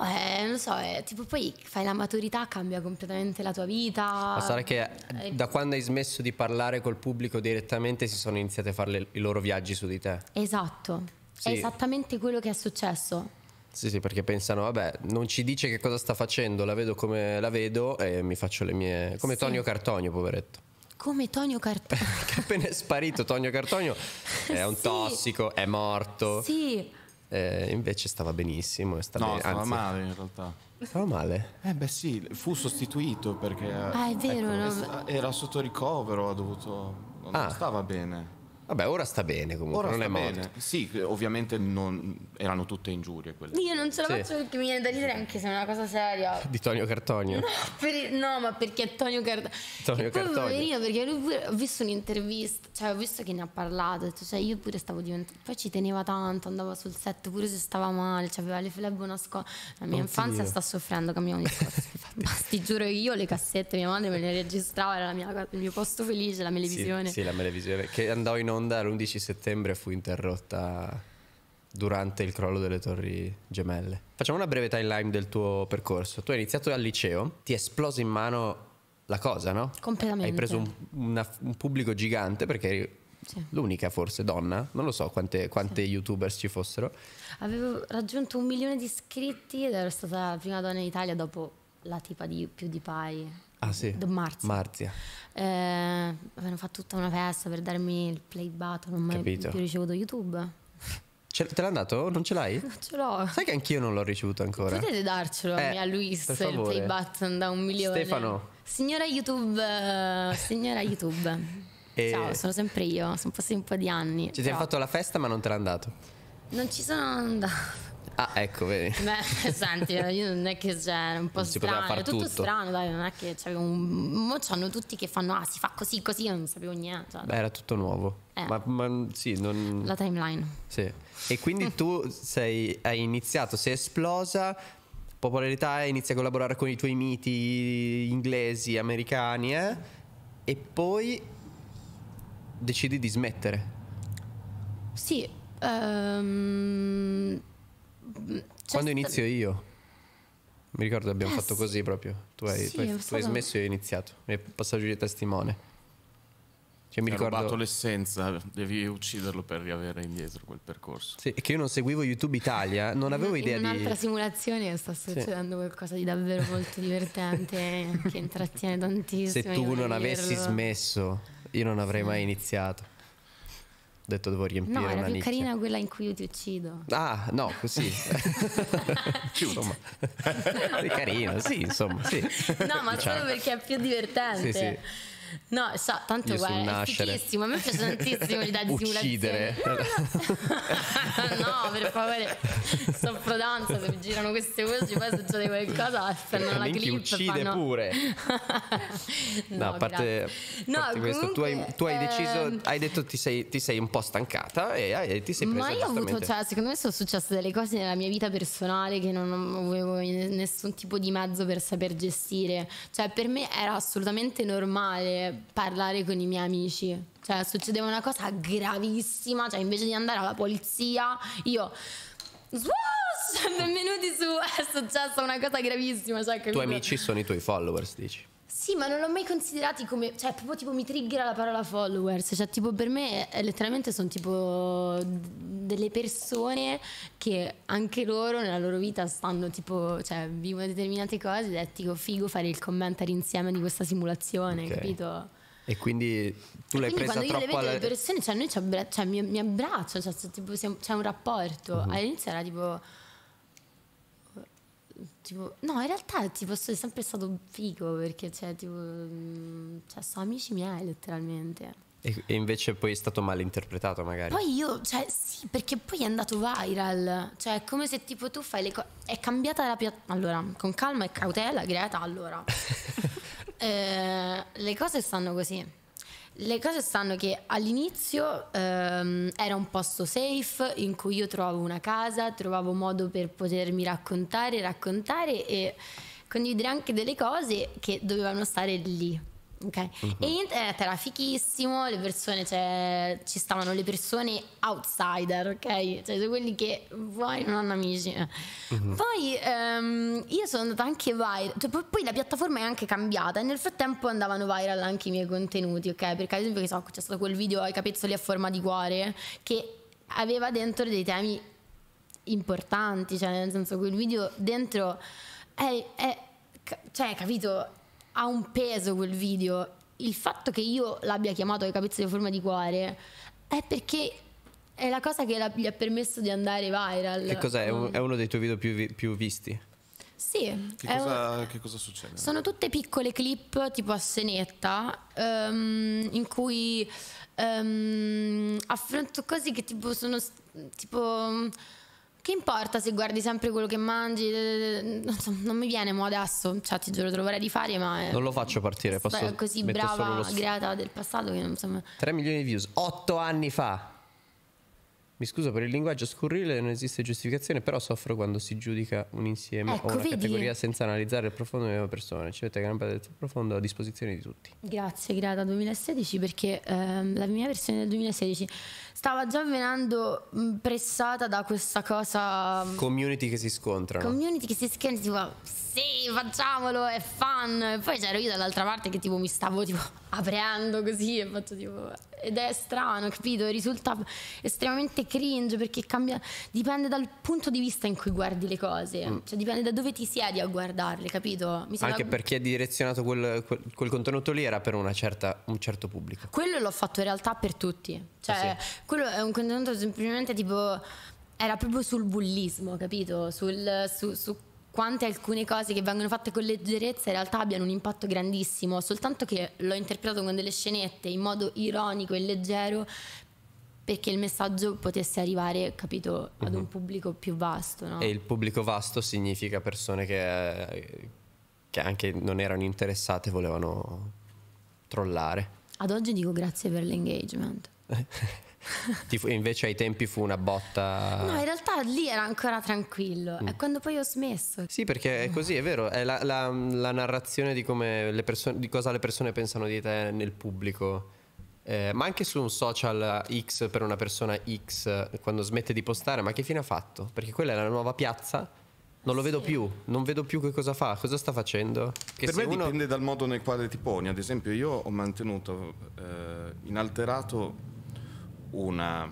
Eh, non so, eh, tipo poi fai la maturità, cambia completamente la tua vita. Ma sarà che eh. da quando hai smesso di parlare col pubblico direttamente si sono iniziati a fare le, i loro viaggi su di te. Esatto, sì. è esattamente quello che è successo. Sì, sì, perché pensano, vabbè, non ci dice che cosa sta facendo, la vedo come la vedo e mi faccio le mie... Come sì. Tonio Cartonio, poveretto come Tonio Cartonio. che appena è sparito Tonio Cartonio è un sì. tossico, è morto. Sì. Eh, invece stava benissimo. Stava no, ben... stava Anzi, male in realtà. Stava male? Eh beh sì, fu sostituito perché... Ah, è vero. Ecco, no? Era sotto ricovero, ha dovuto... Non ah. stava bene. Vabbè, ora sta bene comunque, ora non è morto. Bene. Sì, ovviamente non... erano tutte ingiurie quelle. Io non ce la sì. faccio perché mi viene da ridere anche se è una cosa seria. Di Tonio Cartonio. No, per... no ma perché Tonio, Cartonio? Tonio e Cartonio. Poverino, perché lui pure... ho visto un'intervista, cioè ho visto che ne ha parlato, detto, cioè io pure stavo diventando... Poi ci teneva tanto, andava sul set pure se stava male, cioè aveva le flebbe una scuola. La mia oh, infanzia sta soffrendo, cambiamo discorso. ti giuro che io le cassette, mia madre me le registrava, era mia... il mio posto felice, la televisione. Sì, sì, la televisione, che andò in onda onda l'11 settembre fu interrotta durante il crollo delle torri gemelle. Facciamo una breve timeline del tuo percorso. Tu hai iniziato al liceo, ti è esploso in mano la cosa, no? Completamente. Hai preso un, una, un pubblico gigante perché eri sì. l'unica forse donna, non lo so quante, quante sì. youtubers ci fossero. Avevo raggiunto un milione di iscritti ed ero stata la prima donna in Italia dopo la tipa di più Ah sì. Don Marzia. Marzia. Eh, avevano fatto tutta una festa per darmi il play button, non ho mai Capito. più ricevuto YouTube. Ce te l'ha dato? Non ce l'hai? Non ce l'ho. Sai che anch'io non l'ho ricevuto ancora. Potete darcelo eh, a Luis il play button da un milione. Stefano. Signora YouTube, eh, signora YouTube. e... Ciao, sono sempre io, sono passati un po' di anni. Cioè, però... ti hai fatto la festa ma non te l'hanno andato? Non ci sono andato. Ah, ecco, vedi. Beh, senti, eh, io non è che c'è un po' non strano, è tutto, tutto, strano, dai, non è che c'è un mo c'hanno tutti che fanno ah, si fa così così, io non sapevo niente. Cioè. Beh, era tutto nuovo. Eh. Ma, ma, sì, non... La timeline. Sì. E quindi tu sei, hai iniziato, sei esplosa, popolarità, inizia a collaborare con i tuoi miti inglesi, americani, eh? E poi decidi di smettere. Sì, um, cioè, Quando inizio io? Mi ricordo abbiamo eh, fatto così proprio. Tu hai, sì, tu hai, tu stato... hai smesso e hai iniziato. È passaggio di testimone. Cioè, mi ricordo... rubato l'essenza, devi ucciderlo per riavere indietro quel percorso. Sì, che io non seguivo YouTube Italia, non avevo idea in di... In un'altra simulazione sta succedendo sì. qualcosa di davvero molto divertente, che intrattiene tantissimo. Se tu non avessi smesso, io non avrei sì. mai iniziato detto devo riempire no, una nicchia. No, era più nicchia. carina quella in cui io ti uccido. Ah, no, così. insomma, è carino, sì, insomma, sì. No, ma diciamo. solo perché è più divertente. Sì, sì. No, so, tanto guarda, è fichissimo, a me piace tantissimo l'idea di Uccidere. simulazione. no, per favore, soffro d'ansia se mi girano queste cose, poi succede qualcosa, stanno la clip. uccide fanno... pure. no, no, a parte, no, parte comunque, questo, tu hai, tu hai deciso, ehm, hai detto ti sei, ti sei, un po' stancata e, hai, ti sei presa Ma io ho avuto, cioè, secondo me sono successe delle cose nella mia vita personale che non avevo nessun tipo di mezzo per saper gestire. Cioè, per me era assolutamente normale parlare con i miei amici. Cioè, succedeva una cosa gravissima, cioè invece di andare alla polizia, io benvenuti su è successa una cosa gravissima. Cioè, I tuoi amici sono i tuoi followers, dici? Sì, ma non l'ho mai considerati come. Cioè, proprio tipo mi triggera la parola followers. Cioè, tipo, per me eh, letteralmente sono tipo delle persone che anche loro nella loro vita stanno tipo. Cioè, vivono determinate cose ed è tipo figo fare il commentary insieme di questa simulazione, okay. capito? E quindi tu l'hai quindi presa troppo alla... quando io le vedo alla... le persone, cioè noi ci abbra- cioè, mi, mi abbraccio, cioè, tipo, siamo, c'è un rapporto. Uh-huh. All'inizio era tipo tipo, no, in realtà tipo, è sempre stato figo perché cioè, tipo, mm, cioè, sono amici miei letteralmente. E, e invece poi è stato male interpretato magari. Poi io, cioè sì, perché poi è andato viral, cioè è come se tipo tu fai le cose... È cambiata la piattaforma... Allora, con calma e cautela, Greta, allora. eh, le cose stanno così le cose stanno che all'inizio ehm, era un posto safe in cui io trovavo una casa, trovavo modo per potermi raccontare, raccontare e condividere anche delle cose che dovevano stare lì. Okay. Uh-huh. E internet era fichissimo, le persone, cioè, ci stavano le persone outsider, ok? Cioè, quelli che vuoi non hanno amici. Uh-huh. Poi um, io sono andata anche viral, cioè, poi la piattaforma è anche cambiata e nel frattempo andavano viral anche i miei contenuti, ok? Perché ad esempio, che so, c'è stato quel video ai capezzoli a forma di cuore che aveva dentro dei temi importanti, cioè nel senso quel video dentro è, è cioè, capito, ha un peso quel video. Il fatto che io l'abbia chiamato le capezzole di forma di cuore è perché è la cosa che gli ha permesso di andare viral. Che cos'è? È, mm. è uno dei tuoi video più, vi, più visti? Sì. Che cosa, un... che cosa, succede? Sono tutte piccole clip tipo a senetta um, in cui um, affronto cose che tipo sono tipo che importa se guardi sempre quello che mangi? Non, so, non mi viene mo adesso, cioè ti giuro, troverei di fare, ma... Non lo faccio partire, posso... È così brava, grata del passato che non so... 3 milioni di views, 8 anni fa! Mi scuso per il linguaggio scurrile, non esiste giustificazione, però soffro quando si giudica un insieme ecco, o una vedi? categoria senza analizzare il profondo delle persone. persona. Ci avete gran del profondo a disposizione di tutti. Grazie, Grata 2016, perché ehm, la mia versione del 2016 stava già venendo mm, pressata da questa cosa. Mm, Community che si scontrano. Community che si scontrano, tipo, sì, facciamolo, è fun. E poi c'ero io dall'altra parte che tipo mi stavo tipo aprendo così e faccio tipo. Ed è strano, capito? Risulta estremamente cringe perché cambia. Dipende dal punto di vista in cui guardi le cose. Mm. Cioè, dipende da dove ti siedi a guardarle, capito? Mi Anche da... chi ha direzionato quel, quel, quel contenuto lì era per certa, un certo pubblico. Quello l'ho fatto in realtà per tutti cioè, ah, sì. quello è un contenuto semplicemente tipo. Era proprio sul bullismo, capito? Sul, su, su quante alcune cose che vengono fatte con leggerezza in realtà abbiano un impatto grandissimo, soltanto che l'ho interpretato con delle scenette in modo ironico e leggero perché il messaggio potesse arrivare, capito, ad un mhm. pubblico più vasto. No? E il pubblico vasto significa persone che, eh, che anche non erano interessate, volevano trollare. Ad oggi dico grazie per l'engagement. invece ai tempi fu una botta. No, in realtà lì era ancora tranquillo. Mm. È quando poi ho smesso. Sì, perché è così, è vero. È la, la, la narrazione di, perso- di, cosa le persone pensano di te nel pubblico. Eh, ma anche su un social X per una persona X, quando smette di postare, ma che fine ha fatto? Perché quella è la nuova piazza. Non lo sì. vedo più, non vedo più che cosa fa, cosa sta facendo. Che per me uno... dipende dal modo nel quale ti poni. Ad esempio, io ho mantenuto eh, inalterato una,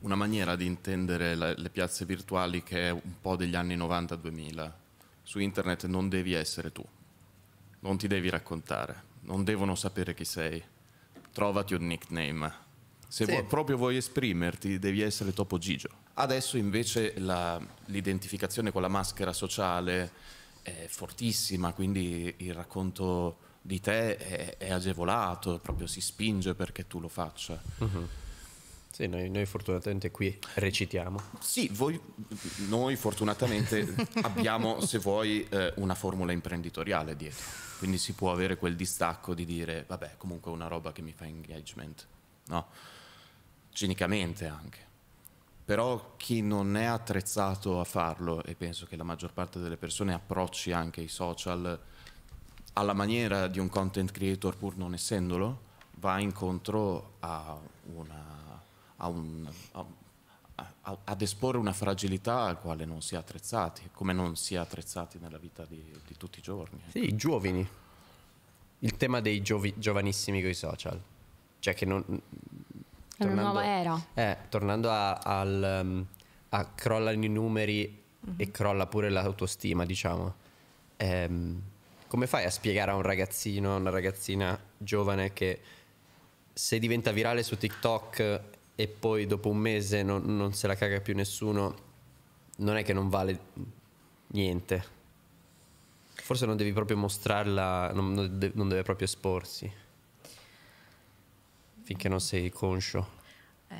una maniera di intendere le, le piazze virtuali che è un po' degli anni 90-2000. Su internet non devi essere tu, non ti devi raccontare, non devono sapere chi sei. Trovati un nickname. Se sì. vuoi, proprio vuoi esprimerti, devi essere Topo Gigio. Adesso invece l'identificazione con la maschera sociale è fortissima, quindi il racconto di te è, è agevolato, proprio si spinge perché tu lo faccia. Mm-hmm. Sì, noi, noi, fortunatamente qui recitiamo. Sì, voi, noi fortunatamente abbiamo, se vuoi, eh, una formula imprenditoriale dietro. Quindi si può avere quel distacco di dire, vabbè, comunque è una roba che mi fa engagement, no? Cinicamente anche. Però chi non è attrezzato a farlo, e penso che la maggior parte delle persone approcci anche i social alla maniera di un content creator pur non essendolo, va incontro a una, a un, a, ad esporre una fragilità al quale non si è attrezzati, come non si è attrezzati nella vita di, di tutti i giorni. Ecco. Sì, i giovani. Il tema dei giovi, giovanissimi con i social. Cioè che non... È una nuova era. Eh, tornando a, al, um, crollano i numeri mm-hmm. e crolla pure l'autostima, diciamo. Ehm, come fai a spiegare a un ragazzino, a una ragazzina giovane che se diventa virale su TikTok e poi dopo un mese non, non se la caga più nessuno, non è che non vale niente. Forse non devi proprio mostrarla, non, non, deve proprio esporsi. Finché non sei conscio. Eh,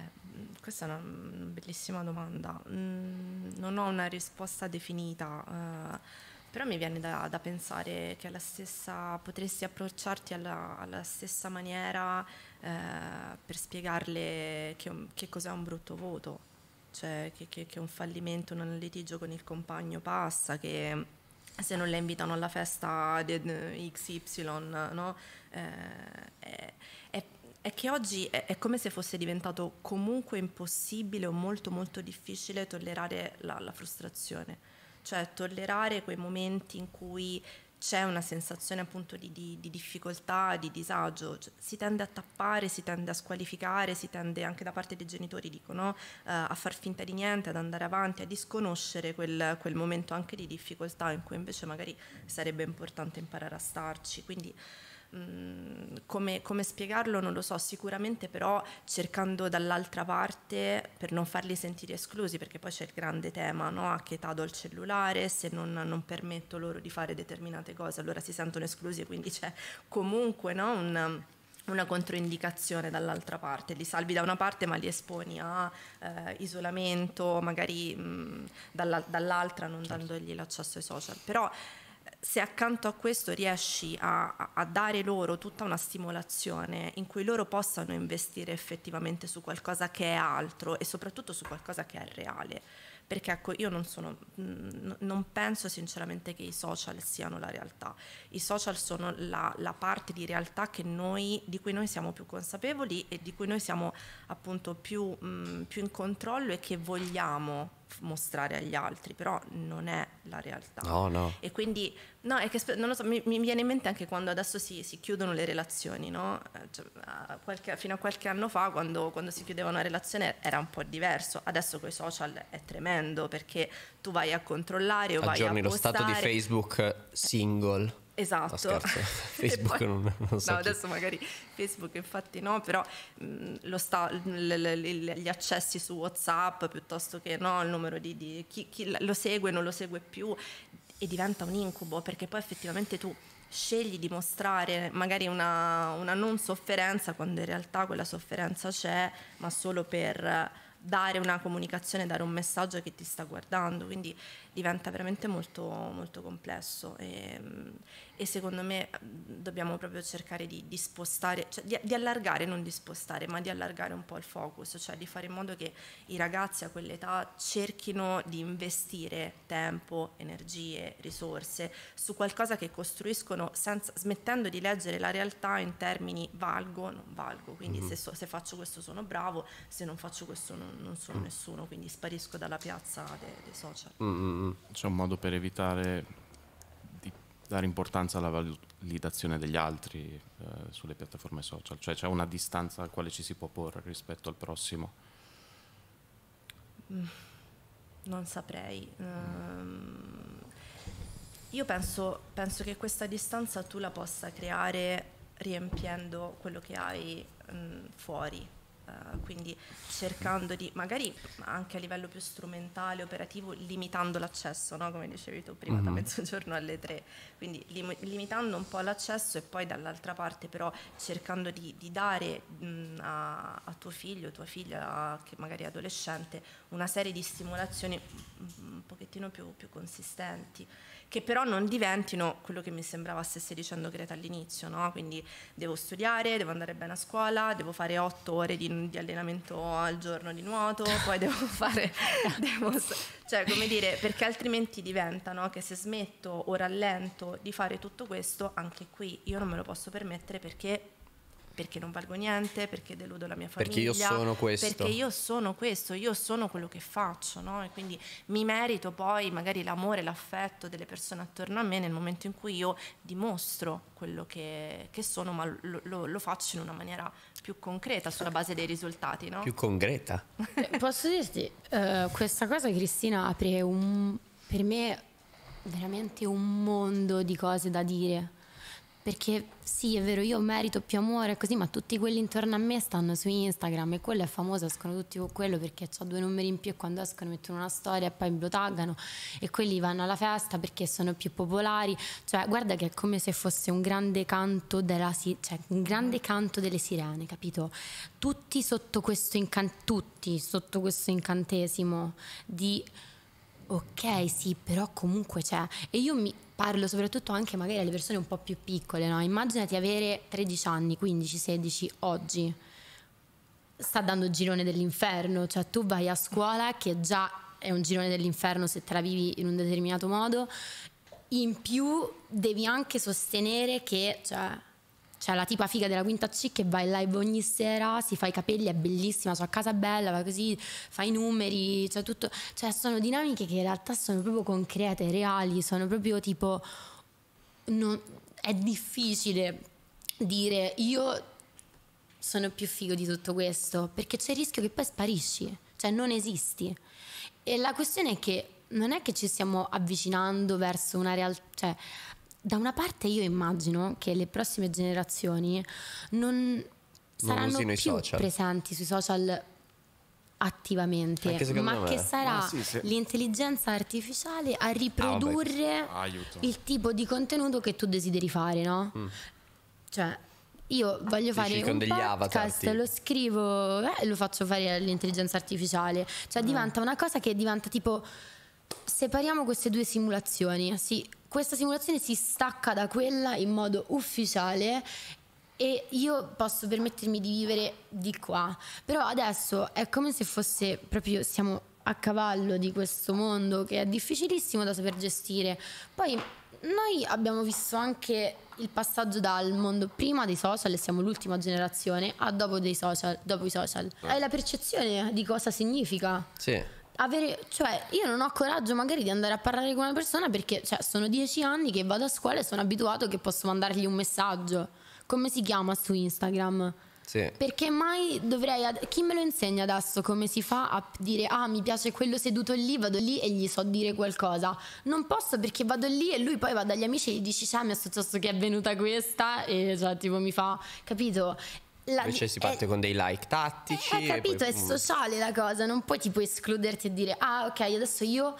questa è una bellissima domanda. Mm, non ho una risposta definita. Uh, però mi viene da, da pensare che stessa, potresti approcciarti alla, alla stessa maniera eh, per spiegarle che, che, cos'è un brutto voto, cioè che, che, che un fallimento, un litigio con il compagno passa, che se non le invitano alla festa XY, no? Eh, è, è, è, che oggi è, è, come se fosse diventato comunque impossibile o molto molto difficile tollerare la, la frustrazione cioè tollerare quei momenti in cui c'è una sensazione appunto di, di, di difficoltà, di disagio, cioè, si tende a tappare, si tende a squalificare, si tende anche da parte dei genitori, dico, no? eh, a far finta di niente, ad andare avanti, a disconoscere quel, quel, momento anche di difficoltà in cui invece magari sarebbe importante imparare a starci. Quindi Mm, come, come, spiegarlo non lo so, sicuramente però cercando dall'altra parte per non farli sentire esclusi, perché poi c'è il grande tema, no? a che età do il cellulare, se non, non, permetto loro di fare determinate cose, allora si sentono esclusi, e quindi c'è comunque no? un una controindicazione dall'altra parte, li salvi da una parte ma li esponi a eh, isolamento, magari mh, mm, dall'altra non certo. dandogli l'accesso ai social. Però se accanto a questo riesci a, a, dare loro tutta una stimolazione in cui loro possano investire effettivamente su qualcosa che è altro e soprattutto su qualcosa che è reale, perché ecco io non, sono, non penso sinceramente che i social siano la realtà, i social sono la, la parte di realtà noi, di cui noi siamo più consapevoli e di cui noi siamo appunto più, mh, mm, più in controllo e che vogliamo mostrare agli altri, però non è la realtà. No, no. E quindi, no, è che so, mi, mi, viene in mente anche quando adesso si, si chiudono le relazioni, no? Eh, cioè, a qualche, fino a qualche anno fa, quando, quando, si chiudeva una relazione, era un po' diverso. Adesso con i social è tremendo perché tu vai a controllare o Aggiorni vai a postare. lo stato di Facebook eh, single. Esatto. Facebook poi, non, non so No, chi. adesso magari Facebook infatti no, però mh, lo sta, l, l, l, gli accessi su WhatsApp piuttosto che no, il numero di, di chi, chi, lo segue, non lo segue più e diventa un incubo perché poi effettivamente tu scegli di mostrare magari una, una non sofferenza quando in realtà quella sofferenza c'è, ma solo per dare una comunicazione, dare un messaggio a chi ti sta guardando, quindi diventa veramente molto, molto complesso. E, ehm, e secondo me mm, dobbiamo proprio cercare di, di spostare, cioè di, di, allargare, non di spostare, ma di allargare un po' il focus, cioè di fare in modo che i ragazzi a quell'età cerchino di investire tempo, energie, risorse su qualcosa che costruiscono senza, smettendo di leggere la realtà in termini valgo, non valgo, quindi mm -hmm. se, so, se, faccio questo sono bravo, se non faccio questo non, non sono mm -hmm. nessuno, quindi sparisco dalla piazza dei de social. Mm -hmm. C'è un modo per evitare dare importanza alla validazione degli altri eh, sulle piattaforme social, cioè c'è una distanza al quale ci si può porre rispetto al prossimo? Mm, non saprei. Um, io penso, penso, che questa distanza tu la possa creare riempiendo quello che hai mh, mm, fuori eh, quindi cercando di, magari anche a livello più strumentale, operativo, limitando l'accesso, no? come dicevi tu prima, mm-hmm. da mezzogiorno alle tre, quindi lim- limitando un po' l'accesso e poi dall'altra parte però cercando di, di dare mh, mm, a, a, tuo figlio, tua figlia, che magari è adolescente, una serie di stimolazioni mm, mm, un pochettino più, più consistenti che però non diventino quello che mi sembrava stesse dicendo Greta all'inizio, no? quindi devo studiare, devo andare bene a scuola, devo fare otto ore di, di allenamento al giorno di nuoto, poi devo fare... devo, cioè, come dire, perché altrimenti diventa no? che se smetto o rallento di fare tutto questo, anche qui io non me lo posso permettere perché perché non valgo niente, perché deludo la mia famiglia. Perché io sono questo. Perché io sono questo, io sono quello che faccio, no? E quindi mi merito poi magari l'amore, l'affetto delle persone attorno a me nel momento in cui io dimostro quello che, che sono, ma lo, lo, lo, faccio in una maniera più concreta sulla base dei risultati, no? Più concreta. Eh, posso dirti, uh, questa cosa Cristina apre un, per me veramente un mondo di cose da dire perché sì, è vero, io merito più amore così, ma tutti quelli intorno a me stanno su Instagram e quello è famoso, escono tutti con quello perché ho due numeri in più e quando escono mettono una storia e poi mi taggano e quelli vanno alla festa perché sono più popolari. Cioè, guarda che è come se fosse un grande canto, della, cioè, un grande canto delle sirene, capito? Tutti sotto questo, incan- tutti sotto questo incantesimo di ok, sì, però comunque c'è. Cioè, e io mi parlo soprattutto anche magari alle persone un po' più piccole, no? Immaginati avere 13 anni, 15, 16 oggi. Sta dando il girone dell'inferno, cioè tu vai a scuola che già è un girone dell'inferno se te la vivi in un determinato modo, in più devi anche sostenere che cioè, cioè la tipa figa della quinta C che va in live ogni sera, si fa i capelli, è bellissima, sua casa bella, va così, fa i numeri, cioè tutto. Cioè sono dinamiche che in realtà sono proprio concrete, reali, sono proprio tipo... Non, è difficile dire io sono più figo di tutto questo, perché c'è il rischio che poi sparisci, cioè non esisti. E la questione è che non è che ci stiamo avvicinando verso una realtà, cioè da una parte io immagino che le prossime generazioni non, non saranno più social. presenti sui social attivamente, ma me. che sarà ah, sì, sì. l'intelligenza artificiale a ah, riprodurre ah, il tipo di contenuto che tu desideri fare, no? Mm. Cioè, io voglio fare Dici, un podcast, lo scrivo e eh, lo faccio fare all'intelligenza artificiale. Cioè, mm. diventa una cosa che diventa tipo separiamo queste due simulazioni. Sì, questa simulazione si stacca da quella in modo ufficiale e io posso permettermi di vivere di qua. Però adesso è come se fosse proprio siamo a cavallo di questo mondo che è difficilissimo da saper gestire. Poi noi abbiamo visto anche il passaggio dal mondo prima dei social, e siamo l'ultima generazione, a dopo, social, dopo i social. Eh. Hai la percezione di cosa significa? Sì avere, cioè, io non ho coraggio magari di andare a parlare con una persona perché cioè, sono dieci anni che vado a scuola e sono abituato che posso mandargli un messaggio. Come si chiama su Instagram? Sì. Perché mai dovrei. Ad... Chi me lo insegna adesso come si fa a dire ah mi piace quello seduto lì, vado lì e gli so dire qualcosa? Non posso perché vado lì e lui poi va dagli amici e gli dice cioè mi è successo che è venuta questa e cioè tipo mi fa capito? La, Invece si parte è, eh, con dei like tattici. Hai eh, eh, capito, poi, è sociale la cosa, non puoi tipo escluderti e dire ah ok adesso io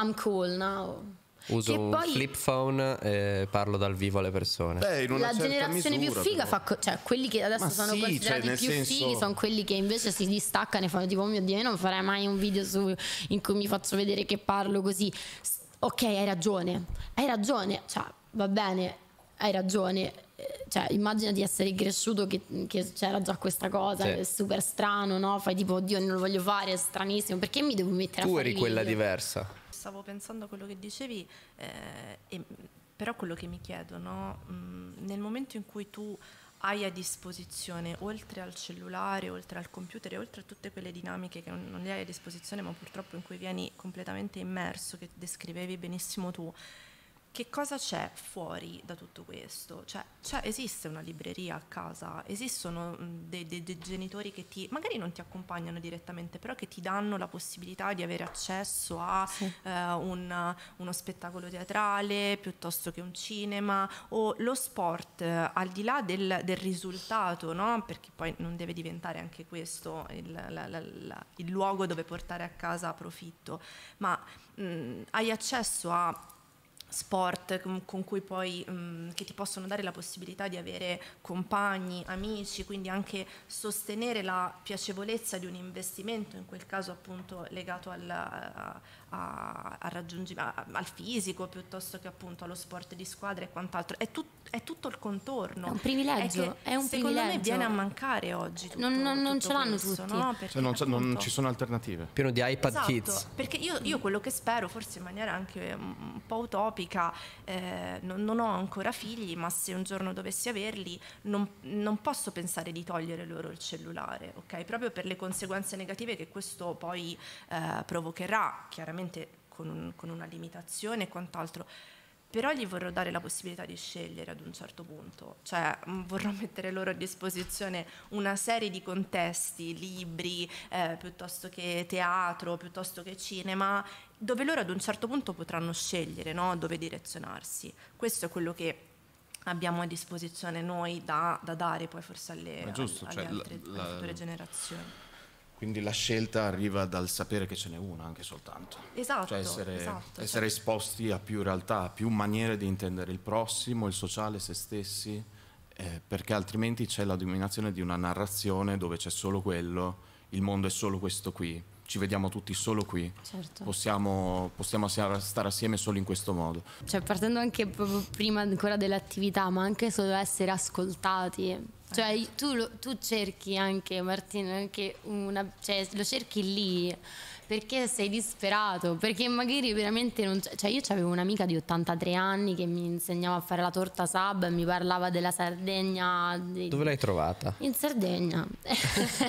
I'm cool now. Uso che un poi, flip phone e parlo dal vivo alle persone. Beh, la generazione misura, più figa però. fa. cioè, quelli che adesso Ma sono sì, considerati cioè, più senso... fighi sono quelli che invece si distaccano e fanno tipo: oh mio dio, io non farei mai un video su, in cui mi faccio vedere che parlo così. Ok, hai ragione, hai ragione, cioè, va bene, hai ragione cioè, immagina di essere cresciuto che, che c'era già questa cosa, sì. è super strano, no? Fai tipo, oddio, non lo voglio fare, è stranissimo, perché mi devo mettere tu a fare Tu eri quella video? diversa. Stavo pensando a quello che dicevi, eh, e, però quello che mi chiedo, no? Mh, mm, nel momento in cui tu hai a disposizione, oltre al cellulare, oltre al computer oltre a tutte quelle dinamiche che non, non le hai a disposizione, ma purtroppo in cui vieni completamente immerso, che descrivevi benissimo tu, che cosa c'è fuori da tutto questo? Cioè, cioè, esiste una libreria a casa, esistono dei, mm, dei, dei, genitori che ti, magari non ti accompagnano direttamente, però che ti danno la possibilità di avere accesso a sì. eh, un, uno spettacolo teatrale piuttosto che un cinema o lo sport, eh, al di là del, del risultato, no? perché poi non deve diventare anche questo il, la, la, la, il luogo dove portare a casa profitto, ma mh, mm, hai accesso a sport con cui poi mhmm, che ti possono dare la possibilità di avere compagni, amici, quindi anche sostenere la piacevolezza di un investimento, in quel caso appunto legato al, a, a a, al fisico piuttosto che appunto allo sport di squadra e quant'altro, è, tut, è tutto il contorno. È un privilegio, è, è un secondo privilegio. me viene a mancare oggi. Tutto, non, non, non ce l'hanno tutti. No? Perché, non, appunto, non, ci sono alternative. Pieno di iPad esatto, Kids. Perché io, io, quello che spero, forse in maniera anche un po' utopica, eh, non, ho ancora figli, ma se un giorno dovessi averli, non posso pensare di togliere loro il cellulare, ok? Proprio per le conseguenze negative che questo poi eh, provocherà, chiaramente ovviamente con, un, con una limitazione e quant'altro, però gli vorrò dare la possibilità di scegliere ad un certo punto, cioè mm, vorrò mettere loro a disposizione una serie di contesti, libri, eh, piuttosto che teatro, piuttosto che cinema, dove loro ad un certo punto potranno scegliere no? dove direzionarsi. Questo è quello che abbiamo a disposizione noi da, da dare poi forse alle, giusto, alle, cioè, altre, la, la... alle future generazioni quindi la scelta arriva dal sapere che ce n'è una anche soltanto. Esatto. Cioè essere, esatto, essere certo. esposti a più realtà, a più maniere di intendere il prossimo, il sociale, se stessi, eh, perché altrimenti c'è la dominazione di una narrazione dove c'è solo quello, il mondo è solo questo qui, ci vediamo tutti solo qui, certo. possiamo, possiamo, stare assieme solo in questo modo. Cioè partendo anche proprio prima ancora dell'attività, ma anche solo essere ascoltati cioè tu, lo, tu cerchi anche Martino, anche una, cioè, lo cerchi lì perché sei disperato, perché magari veramente non c'è... Cioè io avevo un'amica di 83 anni che mi insegnava a fare la torta sub, e mi parlava della Sardegna... Di... Dove l'hai trovata? In Sardegna.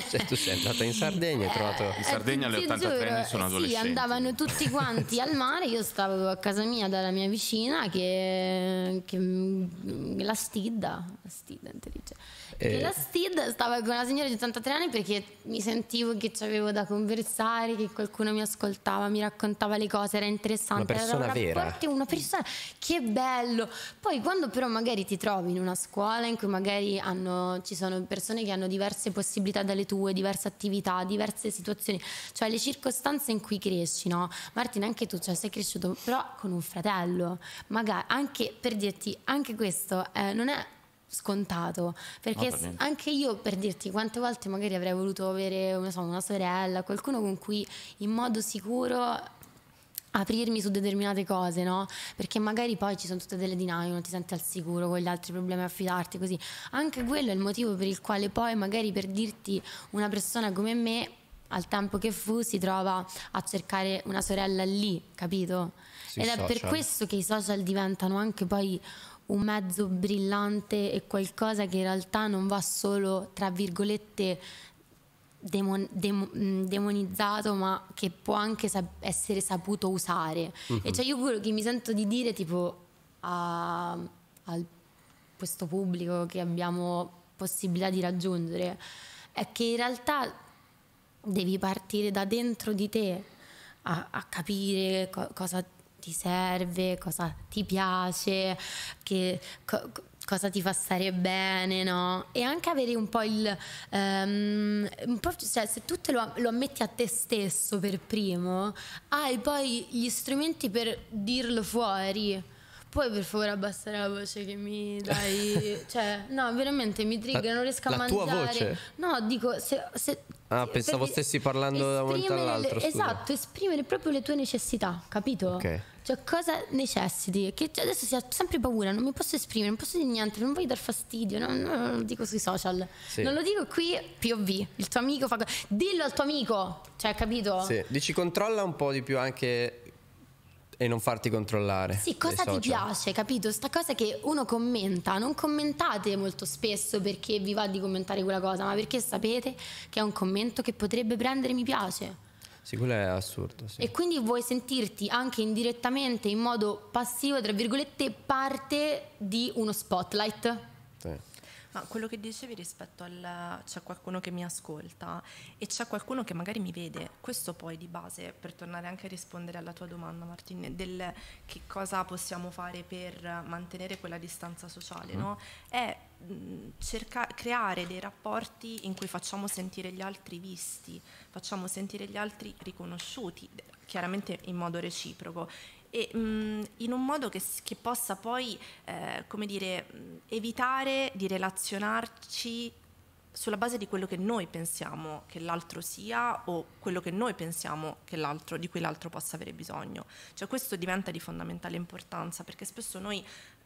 cioè tu sei andata in Sardegna e hai eh, trovato... Eh, in Sardegna alle 83 giuro, anni sono adolescente eh, adolescenti. Sì, andavano tutti quanti al mare, io stavo a casa mia dalla mia vicina che... che... la stidda, la stidda intelligente. Eh. la stidda stava con una signora di 83 anni perché mi sentivo che avevo da conversare, che quel qualcuno mi ascoltava, mi raccontava le cose, era interessante. Una persona era un rapporto, vera. Una persona, che bello. Poi quando però magari ti trovi in una scuola in cui magari hanno, ci sono persone che hanno diverse possibilità dalle tue, diverse attività, diverse situazioni, cioè le circostanze in cui cresci, no? Martina, anche tu, cioè sei cresciuto però con un fratello, magari anche per dirti, anche questo eh, non è scontato perché no, per anche io per dirti quante volte magari avrei voluto avere so, una sorella qualcuno con cui in modo sicuro aprirmi su determinate cose, no? Perché magari poi ci sono tutte delle dinamiche, non ti senti al sicuro con gli altri problemi a fidarti così. Anche quello è il motivo per il quale poi magari per dirti una persona come me al tempo che fu si trova a cercare una sorella lì, capito? Si Ed social. è per questo che i social diventano anche poi un mezzo brillante e qualcosa che in realtà non va solo, tra virgolette, demon, dem, mm, demonizzato, ma che può anche sap essere saputo usare. Mm -hmm. E mhm. cioè io quello che mi sento di dire tipo a, a questo pubblico che abbiamo possibilità di raggiungere è che in realtà devi partire da dentro di te a, a capire co cosa ti serve, cosa ti piace, che, co, cosa ti fa stare bene, no? E anche avere un po' il... Um, un po', cioè, se tu lo, lo, ammetti a te stesso per primo, hai poi gli strumenti per dirlo fuori. Puoi per favore abbassare la voce che mi dai... cioè, no, veramente mi trigger, non riesco a la mangiare. Tua voce? No, dico, se, se Ah, pensavo stessi parlando da un momento all'altro. Le, esatto, esprimere proprio le tue necessità, capito? Ok. Cioè, cosa necessiti? Che cioè, adesso si ha sempre paura, non mi posso esprimere, non posso dire niente, non voglio dar fastidio, no, non, lo dico sui social. Sì. Non lo dico qui, POV. Il tuo amico fa. Dillo al tuo amico, cioè, capito? Sì, dici controlla un po' di più anche e non farti controllare. Sì, cosa ti piace, capito? Sta cosa che uno commenta, non commentate molto spesso perché vi va di commentare quella cosa, ma perché sapete che è un commento che potrebbe prendere mi piace. Sì, quello è assurdo. Sì. E quindi vuoi sentirti anche indirettamente, in modo passivo, tra virgolette, parte di uno spotlight. Sì. Ma quello che dicevi rispetto al c'è qualcuno che mi ascolta e c'è qualcuno che magari mi vede, questo poi di base, per tornare anche a rispondere alla tua domanda Martin, del che cosa possiamo fare per mantenere quella distanza sociale, mm. no? è mm, cerca, creare dei rapporti in cui facciamo sentire gli altri visti, facciamo sentire gli altri riconosciuti, chiaramente in modo reciproco e mh, mm, in un modo che, che possa poi, eh, come dire, mm, evitare di relazionarci sulla base di quello che noi pensiamo che l'altro sia o quello che noi pensiamo che l'altro, di cui l'altro possa avere bisogno. Cioè questo diventa di fondamentale importanza perché spesso noi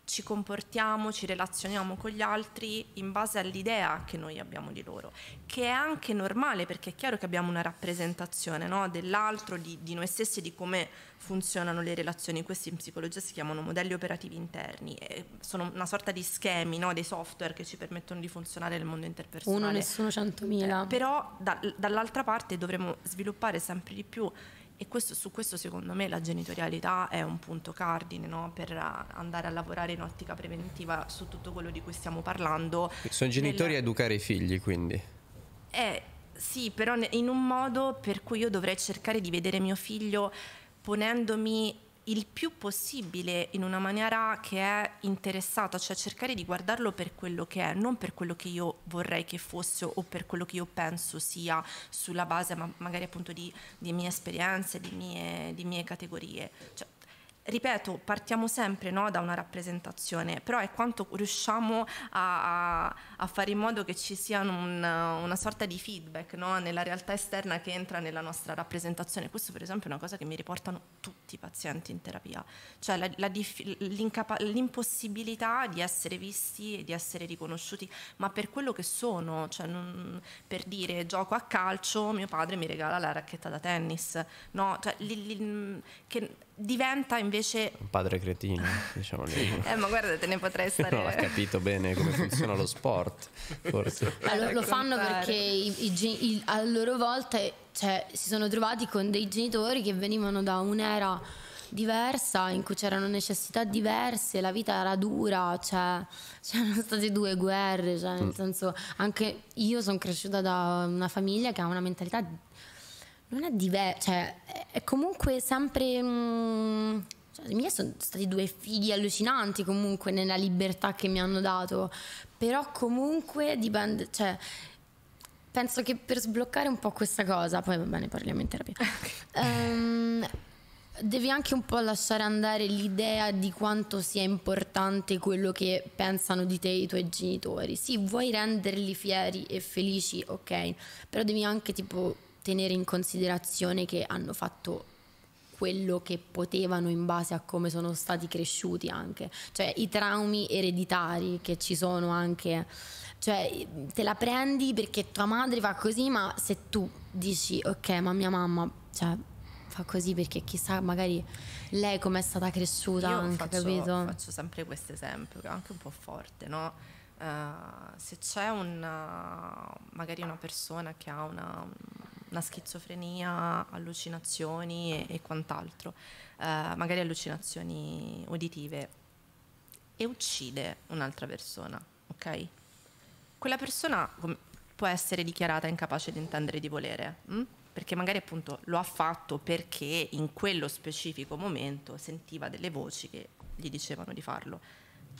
ci comportiamo, ci relazioniamo con gli altri in base all'idea che noi abbiamo di loro, che è anche normale perché è chiaro che abbiamo una rappresentazione no? dell'altro, di, di, noi stessi, di come funzionano le relazioni. Questi in psicologia si chiamano modelli operativi interni, sono una sorta di schemi, no? dei software che ci permettono di funzionare nel mondo interpersonale. Uno, nessuno, centomila. Eh, però da, dall'altra parte dovremmo sviluppare sempre di più e questo, su questo secondo me la genitorialità è un punto cardine no? per andare a lavorare in ottica preventiva su tutto quello di cui stiamo parlando. Sono genitori nel... a educare i figli quindi? Eh, sì, però in un modo per cui io dovrei cercare di vedere mio figlio ponendomi il più possibile in una maniera che è interessata, cioè cercare di guardarlo per quello che è, non per quello che io vorrei che fosse o per quello che io penso sia sulla base ma magari appunto di, di mie esperienze, di mie, di mie categorie. Cioè, ripeto, partiamo sempre no, da una rappresentazione, però è quanto riusciamo a, a, a fare in modo che ci sia un, una sorta di feedback no, nella realtà esterna che entra nella nostra rappresentazione. Questo per esempio è una cosa che mi riportano tutti i pazienti in terapia, cioè l'impossibilità di essere visti e di essere riconosciuti, ma per quello che sono, cioè non, per dire gioco a calcio, mio padre mi regala la racchetta da tennis, no? cioè, li, li, che, diventa invece un padre cretino diciamo eh ma guarda te ne potrei stare non ha capito bene come funziona lo sport forse allora, lo fanno perché i, i, i, a loro volta cioè, si sono trovati con dei genitori che venivano da un'era diversa in cui c'erano necessità diverse la vita era dura cioè, c'erano state due guerre cioè, nel mm. senso anche io sono cresciuta da una famiglia che ha una mentalità non è diverso, cioè è comunque sempre... Mh, mm, cioè, i miei sono stati due figli allucinanti comunque nella libertà che mi hanno dato, però comunque dipende, cioè penso che per sbloccare un po' questa cosa, poi va bene parliamo in terapia, um, devi anche un po' lasciare andare l'idea di quanto sia importante quello che pensano di te i tuoi genitori. Sì, vuoi renderli fieri e felici, ok, però devi anche tipo tenere in considerazione che hanno fatto quello che potevano in base a come sono stati cresciuti anche, cioè i traumi ereditari che ci sono anche, cioè te la prendi perché tua madre fa così, ma se tu dici ok, ma mia mamma, cioè, fa così perché chissà magari lei com'è stata cresciuta, Io anche, faccio, capito? Faccio sempre questo esempio, che è anche un po' forte, no? Uh, se c'è una, magari una persona che ha una la schizofrenia, allucinazioni e, e quant'altro, eh, magari allucinazioni uditive, e uccide un'altra persona, ok? Quella persona può essere dichiarata incapace di intendere di volere, mh? Hm? perché magari appunto lo ha fatto perché in quello specifico momento sentiva delle voci che gli dicevano di farlo.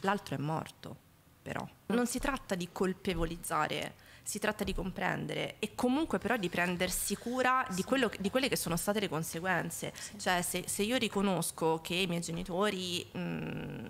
L'altro è morto, però. Non si tratta di colpevolizzare si tratta di comprendere e comunque però di prendersi cura sì. di, quello, di, quelle che sono state le conseguenze. Sì. Cioè se, se, io riconosco che i miei genitori... Mh, mm,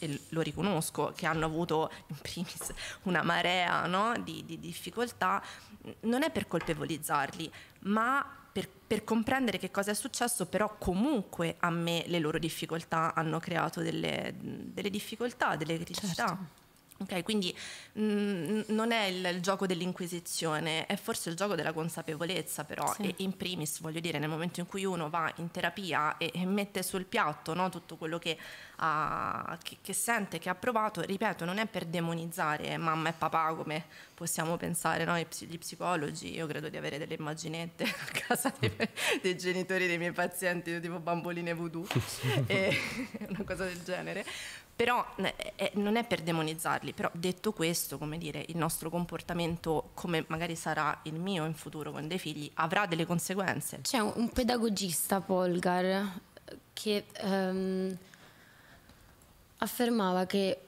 e lo riconosco, che hanno avuto in primis una marea no? di, di, difficoltà, mm, non è per colpevolizzarli, ma per, per, comprendere che cosa è successo, però comunque a me le loro difficoltà hanno creato delle, delle difficoltà, delle criticità. Certo. Okay, quindi mh, mm, non è il, il gioco dell'inquisizione, è forse il gioco della consapevolezza, però sì. in primis voglio dire, nel momento in cui uno va in terapia e, e mette sul piatto no, tutto quello che, ha, che, che, sente, che ha provato, ripeto, non è per demonizzare mamma e papà come possiamo pensare noi gli psicologi, io credo di avere delle immaginette a casa dei, dei genitori dei miei pazienti, tipo bamboline voodoo, e, una cosa del genere, però eh, eh, non è per demonizzarli, però detto questo, come dire, il nostro comportamento, come magari sarà il mio in futuro con dei figli, avrà delle conseguenze. C'è un pedagogista, Polgar, che ehm, affermava che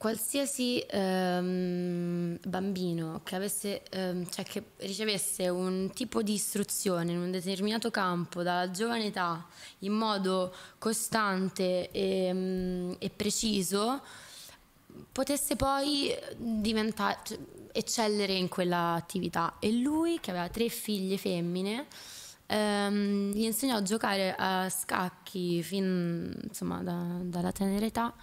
qualsiasi ehm, bambino che, avesse, ehm, cioè che, ricevesse un tipo di istruzione in un determinato campo dalla giovane età in modo costante e, ehm, e preciso potesse poi diventare, eccellere in quell'attività e lui che aveva tre figlie femmine ehm, gli insegnò a giocare a scacchi fin insomma da, dalla tenera età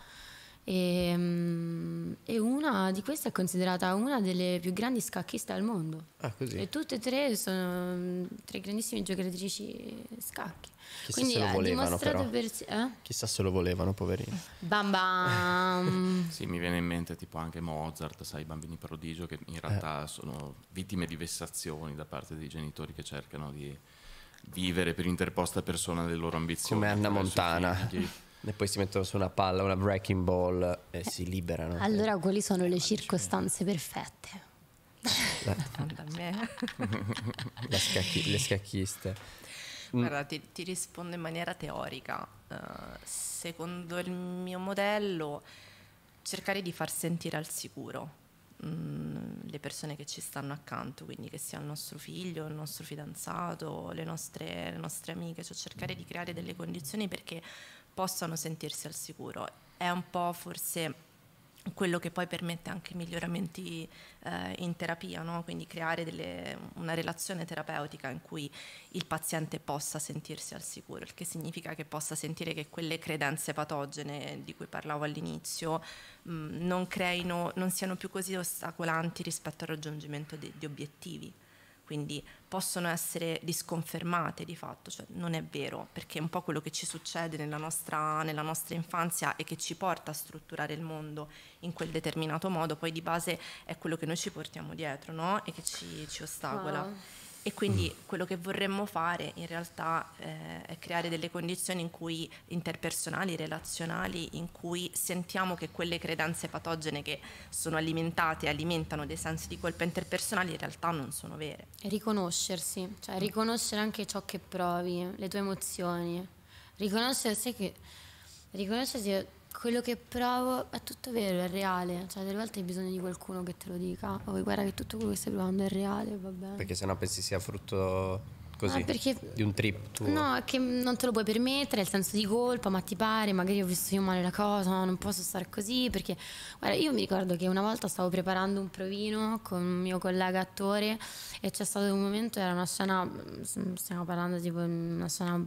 e, ehm, e, una di queste è considerata una delle più grandi scacchiste al mondo. Ah, e tutte e tre sono mm, tre grandissime giocatrici scacchi. Chissà Quindi se lo volevano, però. Per... Eh? Chissà se lo volevano, poverino. Bam bam. sì, mi viene in mente tipo anche Mozart, sai, i bambini prodigio che in realtà eh. sono vittime di vessazioni da parte dei genitori che cercano di vivere per interposta persona le loro ambizioni. Come Anna Montana. E poi si mettono su una palla, una breaking ball e eh, si liberano. Allora, quali sono le circostanze perfette? La... scacchi... le scacchiste. Mm. Guarda, ti, ti, rispondo in maniera teorica. Uh, secondo il mio modello, cercare di far sentire al sicuro mm, le persone che ci stanno accanto, quindi che sia il nostro figlio, il nostro fidanzato, le nostre, le nostre amiche, cioè cercare di creare delle condizioni perché possano sentirsi al sicuro. È un po' forse quello che poi permette anche miglioramenti eh, in terapia, no? quindi creare delle, una relazione terapeutica in cui il paziente possa sentirsi al sicuro, il che significa che possa sentire che quelle credenze patogene di cui parlavo all'inizio mm, non, creino, non siano più così ostacolanti rispetto al raggiungimento di, di obiettivi quindi possono essere disconfermate di fatto, cioè non è vero, perché è un po' quello che ci succede nella nostra, nella nostra, infanzia e che ci porta a strutturare il mondo in quel determinato modo, poi di base è quello che noi ci portiamo dietro no? e che ci, ci ostacola. Wow. Ah e quindi mm. quello che vorremmo fare in realtà eh, è creare delle condizioni in cui, interpersonali, relazionali, in cui sentiamo che quelle credenze patogene che sono alimentate, e alimentano dei sensi di colpa interpersonali in realtà non sono vere. Riconoscersi, cioè mm. riconoscere anche ciò che provi, le tue emozioni, riconoscersi che riconoscersi quello che provo è tutto vero, è reale. Cioè, delle volte hai bisogno di qualcuno che te lo dica. Oh, guarda che tutto quello che stai provando è reale, va bene. Perché sennò pensi sia frutto così, ah, perché, di un trip tuo? No, è che non te lo puoi permettere, il senso di colpa, ma ti pare, magari ho visto io male la cosa, no, non posso stare così, perché... Guarda, io mi ricordo che una volta stavo preparando un provino con un mio collega attore e c'è stato un momento, era una scena, mm, stiamo parlando tipo una scena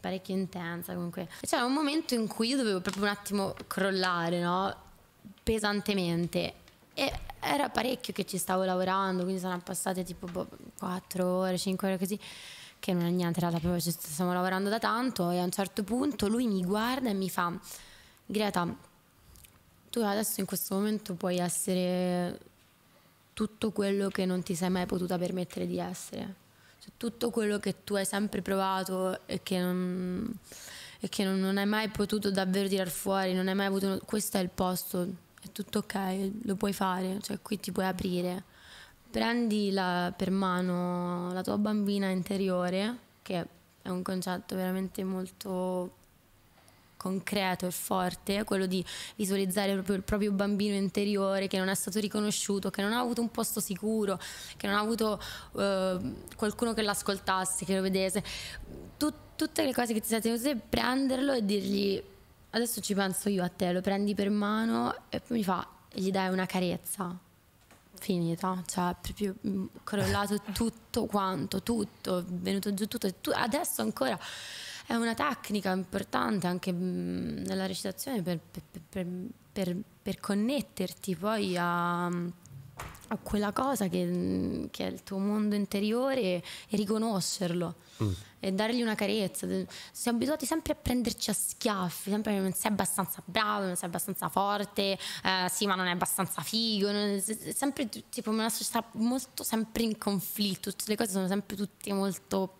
parecchio intensa comunque. c'era un momento in cui io dovevo proprio un attimo crollare, no? Pesantemente. E era parecchio che ci stavo lavorando, quindi sono passate tipo 4 boh, ore, 5 ore così, che non è niente, in realtà proprio ci stiamo lavorando da tanto e a un certo punto lui mi guarda e mi fa, Greta, tu adesso in questo momento puoi essere tutto quello che non ti sei mai potuta permettere di essere cioè, tutto quello che tu hai sempre provato e che non, e che non, non hai mai potuto davvero tirar fuori, non hai mai avuto... Questo è il posto, è tutto ok, lo puoi fare, cioè qui ti puoi aprire. Prendi la, per mano la tua bambina interiore, che è un concetto veramente molto concreto e forte quello di visualizzare proprio il proprio bambino interiore che non è stato riconosciuto, che non ha avuto un posto sicuro, che non ha avuto eh, qualcuno che l'ascoltasse, che lo vedesse. Tut tutte le cose che ti state così, prenderlo e dirgli adesso ci penso io a te, lo prendi per mano e poi mi fa gli dai una carezza finita, cioè proprio mm, crollato tutto quanto, tutto, venuto giù tutto, tu, adesso ancora è una tecnica importante anche mm, nella recitazione per, per, per, per connetterti poi a, a quella cosa che, mm, che, è il tuo mondo interiore e riconoscerlo mm. e dargli una carezza. Siamo abituati sempre a prenderci a schiaffi, sempre non sei abbastanza bravo, non sei abbastanza forte, eh, sì ma non è abbastanza figo, è sempre tipo una società molto sempre in conflitto, tutte le cose sono sempre tutte molto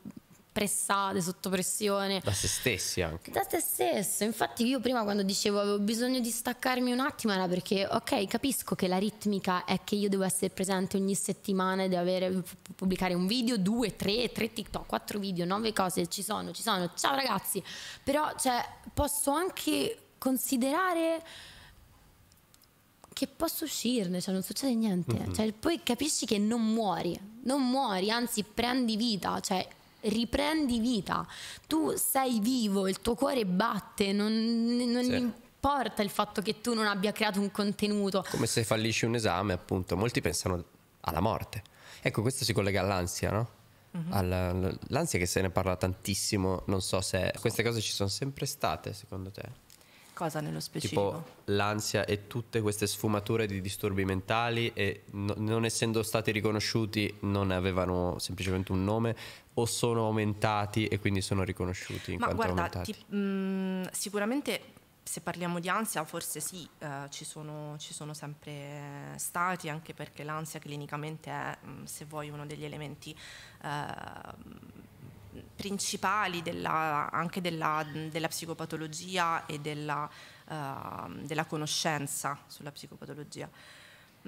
pressate, sotto pressione. Da se stessi anche. Da se stesso. Infatti io prima quando dicevo avevo bisogno di staccarmi un attimo era perché ok, capisco che la ritmica è che io devo essere presente ogni settimana e devo avere, pubblicare un video, due, tre, tre TikTok, quattro video, nove cose, ci sono, ci sono. Ciao ragazzi. Però cioè, posso anche considerare che posso uscirne, cioè non succede niente. Mm-hmm. Cioè, poi capisci che non muori, non muori, anzi prendi vita, cioè riprendi vita, tu sei vivo, il tuo cuore batte, non, non sì. importa il fatto che tu non abbia creato un contenuto. Come se fallisci un esame, appunto, molti pensano alla morte. Ecco, questo si collega all'ansia, no? Mm-hmm. Alla, l'ansia che se ne parla tantissimo, non so se queste cose ci sono sempre state, secondo te? cosa nello specifico? Tipo l'ansia e tutte queste sfumature di disturbi mentali e no, non essendo stati riconosciuti non avevano semplicemente un nome o sono aumentati e quindi sono riconosciuti in Ma guarda, ti, mh, mm, sicuramente se parliamo di ansia, forse sì, eh, ci, sono, ci, sono, sempre stati, anche perché l'ansia clinicamente è, mm, se vuoi, uno degli elementi eh, principali della, anche della, della, psicopatologia e della, uh, della conoscenza sulla psicopatologia.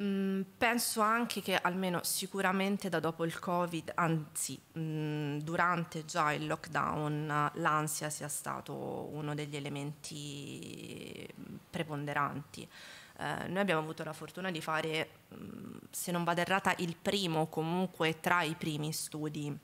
Mm, penso anche che almeno sicuramente da dopo il Covid, anzi mm, durante già il lockdown, l'ansia sia stato uno degli elementi preponderanti. Eh, noi abbiamo avuto la fortuna di fare, mm, se non vado errata, il primo, comunque tra i primi studi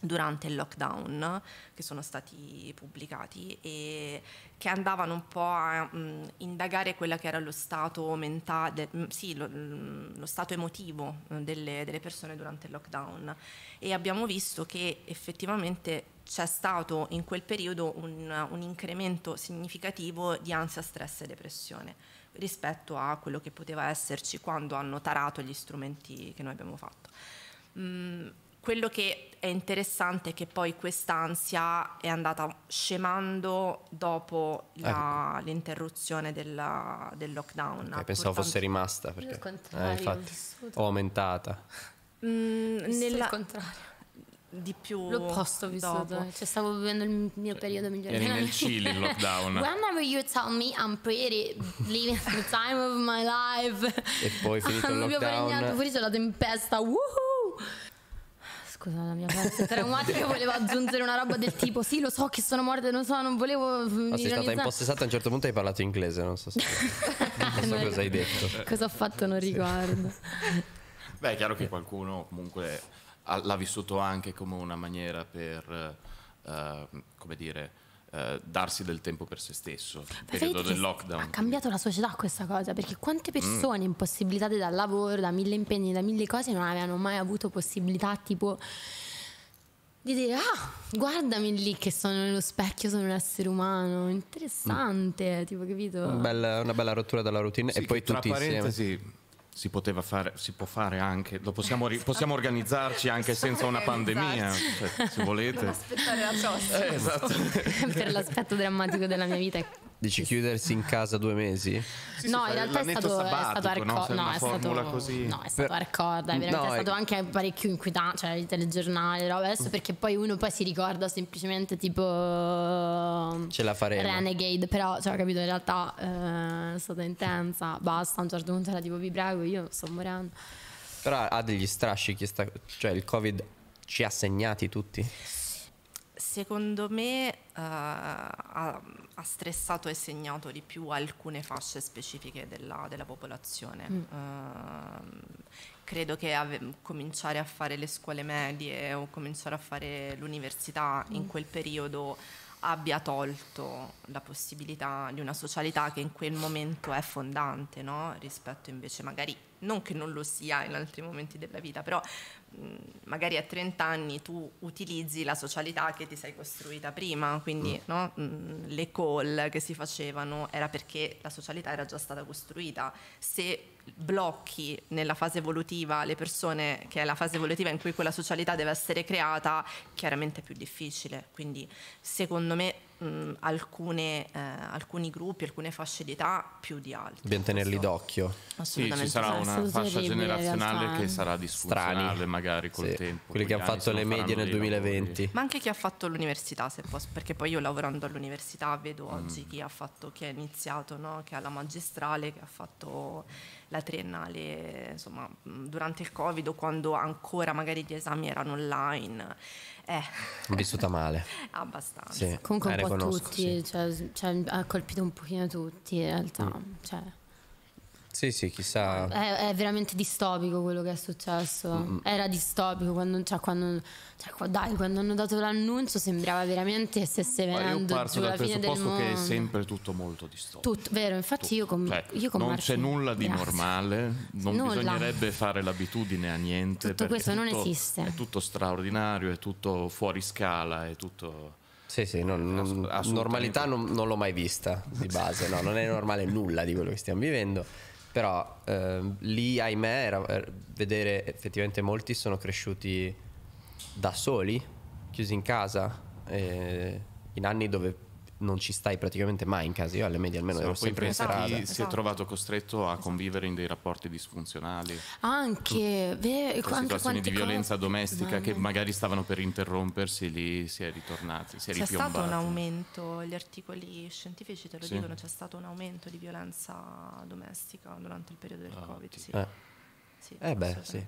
durante il lockdown che sono stati pubblicati e che andavano un po' a mh, indagare quello che era lo stato mentale, sì, lo, lo, stato emotivo delle, delle, persone durante il lockdown e abbiamo visto che effettivamente c'è stato in quel periodo un, un incremento significativo di ansia, stress e depressione rispetto a quello che poteva esserci quando hanno tarato gli strumenti che noi abbiamo fatto. Mh, quello che è interessante è che poi quest'ansia è andata scemando dopo ah, la, ecco. l'interruzione della, del lockdown. Okay, pensavo fosse rimasta perché eh, infatti, ho aumentata. Mm, nella... Il contrario di più l'opposto vissuto cioè stavo vivendo il mio cioè, periodo migliore eri nel Cile in lockdown whenever you tell me I'm pretty living the time of my life e poi finito il lockdown abbiamo fuori c'è la tempesta woohoo Scusa, la mia parte traumatica volevo aggiungere una roba del tipo Sì, lo so che sono morta, non so, non volevo... Ma sei stata impossessata, a un certo punto hai parlato inglese, non so, se... non so cosa hai detto Cosa ho fatto non riguardo Beh, è chiaro che qualcuno comunque l'ha vissuto anche come una maniera per, uh, come dire, eh, darsi del tempo per se stesso, il periodo del lockdown. Ha cambiato la società questa cosa, perché quante persone mm. impossibilitate dal lavoro, da mille impegni, da mille cose, non avevano mai avuto possibilità tipo di dire ah guardami lì che sono nello specchio sono un essere umano interessante mm. tipo capito una bella, una bella rottura della routine sì, e poi tutti insieme si poteva fare, si può fare anche, possiamo, possiamo, organizzarci anche senza una pandemia, cioè, se volete. Non aspettare la prossima. Eh, esatto. per l'aspetto drammatico della mia vita è Dici chiudersi in casa due mesi? Sì, no, in realtà è stato, sabbatico, è stato hardcore. No, no, è stato, così. no, è stato per... hardcore. Dai, no, è stato anche parecchio inquietante. Cioè, il telegiornale, roba adesso mm. perché poi uno poi si ricorda semplicemente tipo. Ce la faremo. Renegade, però, cioè, ho capito, in realtà eh, è stata intensa. Basta, a un certo punto era tipo, vi prego, io sto morendo. Però ha degli strascichi, sta... cioè il COVID ci ha segnati tutti secondo me uh, ha, ha, stressato e segnato di più alcune fasce specifiche della, della popolazione. Mm. Uh, credo che ave- cominciare a fare le scuole medie o cominciare a fare l'università mm. in quel periodo abbia tolto la possibilità di una socialità che in quel momento è fondante no? rispetto invece magari non che non lo sia in altri momenti della vita però mh, magari a 30 anni tu utilizzi la socialità che ti sei costruita prima quindi mm. no? mh, le call che si facevano era perché la socialità era già stata costruita se blocchi nella fase evolutiva le persone, che è la fase evolutiva in cui quella socialità deve essere creata, chiaramente è più difficile. Quindi secondo me mh, alcune, eh, alcuni gruppi, alcune fasce di età più di altri. Dobbiamo tenerli d'occhio. Sì, ci sarà una fascia generazionale che sarà disfunzionale magari col sì. tempo. Quelli che hanno fatto le medie nel 2020. Ma anche chi ha fatto l'università, se posso, perché poi io lavorando all'università vedo mm. oggi chi ha fatto, chi ha iniziato, no? che ha la magistrale, che ha fatto la triennale, insomma, mm, durante il Covid o quando ancora magari gli esami erano online. Eh. Vissuta male. Abbastanza. Sì, Comunque eh, un po' tutti, sì. cioè, cioè, ha colpito un pochino tutti in realtà. Mm. Cioè. Sì, sì, chissà. È, è veramente distopico quello che è successo. Mm. mm. Era distopico quando, cioè, quando, cioè, dai, quando hanno dato l'annuncio sembrava veramente stesse venendo. Ma io parto dal presupposto che è sempre tutto molto distopico. Tutto, vero, infatti tutto. io con, cioè, io con Non Marco... c'è nulla di Grazie. normale, non nulla. bisognerebbe fare l'abitudine a niente. Tutto questo tutto, non esiste. È tutto straordinario, è tutto fuori scala, è tutto... Sì, sì, non, non, normalità non, non l'ho mai vista di base, no, non è normale nulla di quello che stiamo vivendo però eh, lì ahimè era, er, vedere effettivamente molti sono cresciuti da soli, chiusi in casa, eh, in anni dove non ci stai praticamente mai in casa. Io alle medie almeno sì, ero sempre in strada. esatto. si è esatto. trovato costretto a esatto. convivere in dei rapporti disfunzionali. Anche, vero, con situazioni di violenza cose. domestica Mamma. che magari stavano per interrompersi, lì si è ritornati, si è C'è stato un aumento, gli articoli scientifici te lo sì. dicono, c'è stato un aumento di violenza domestica durante il periodo del ah, Covid, sì. Eh. Sì, eh beh, sì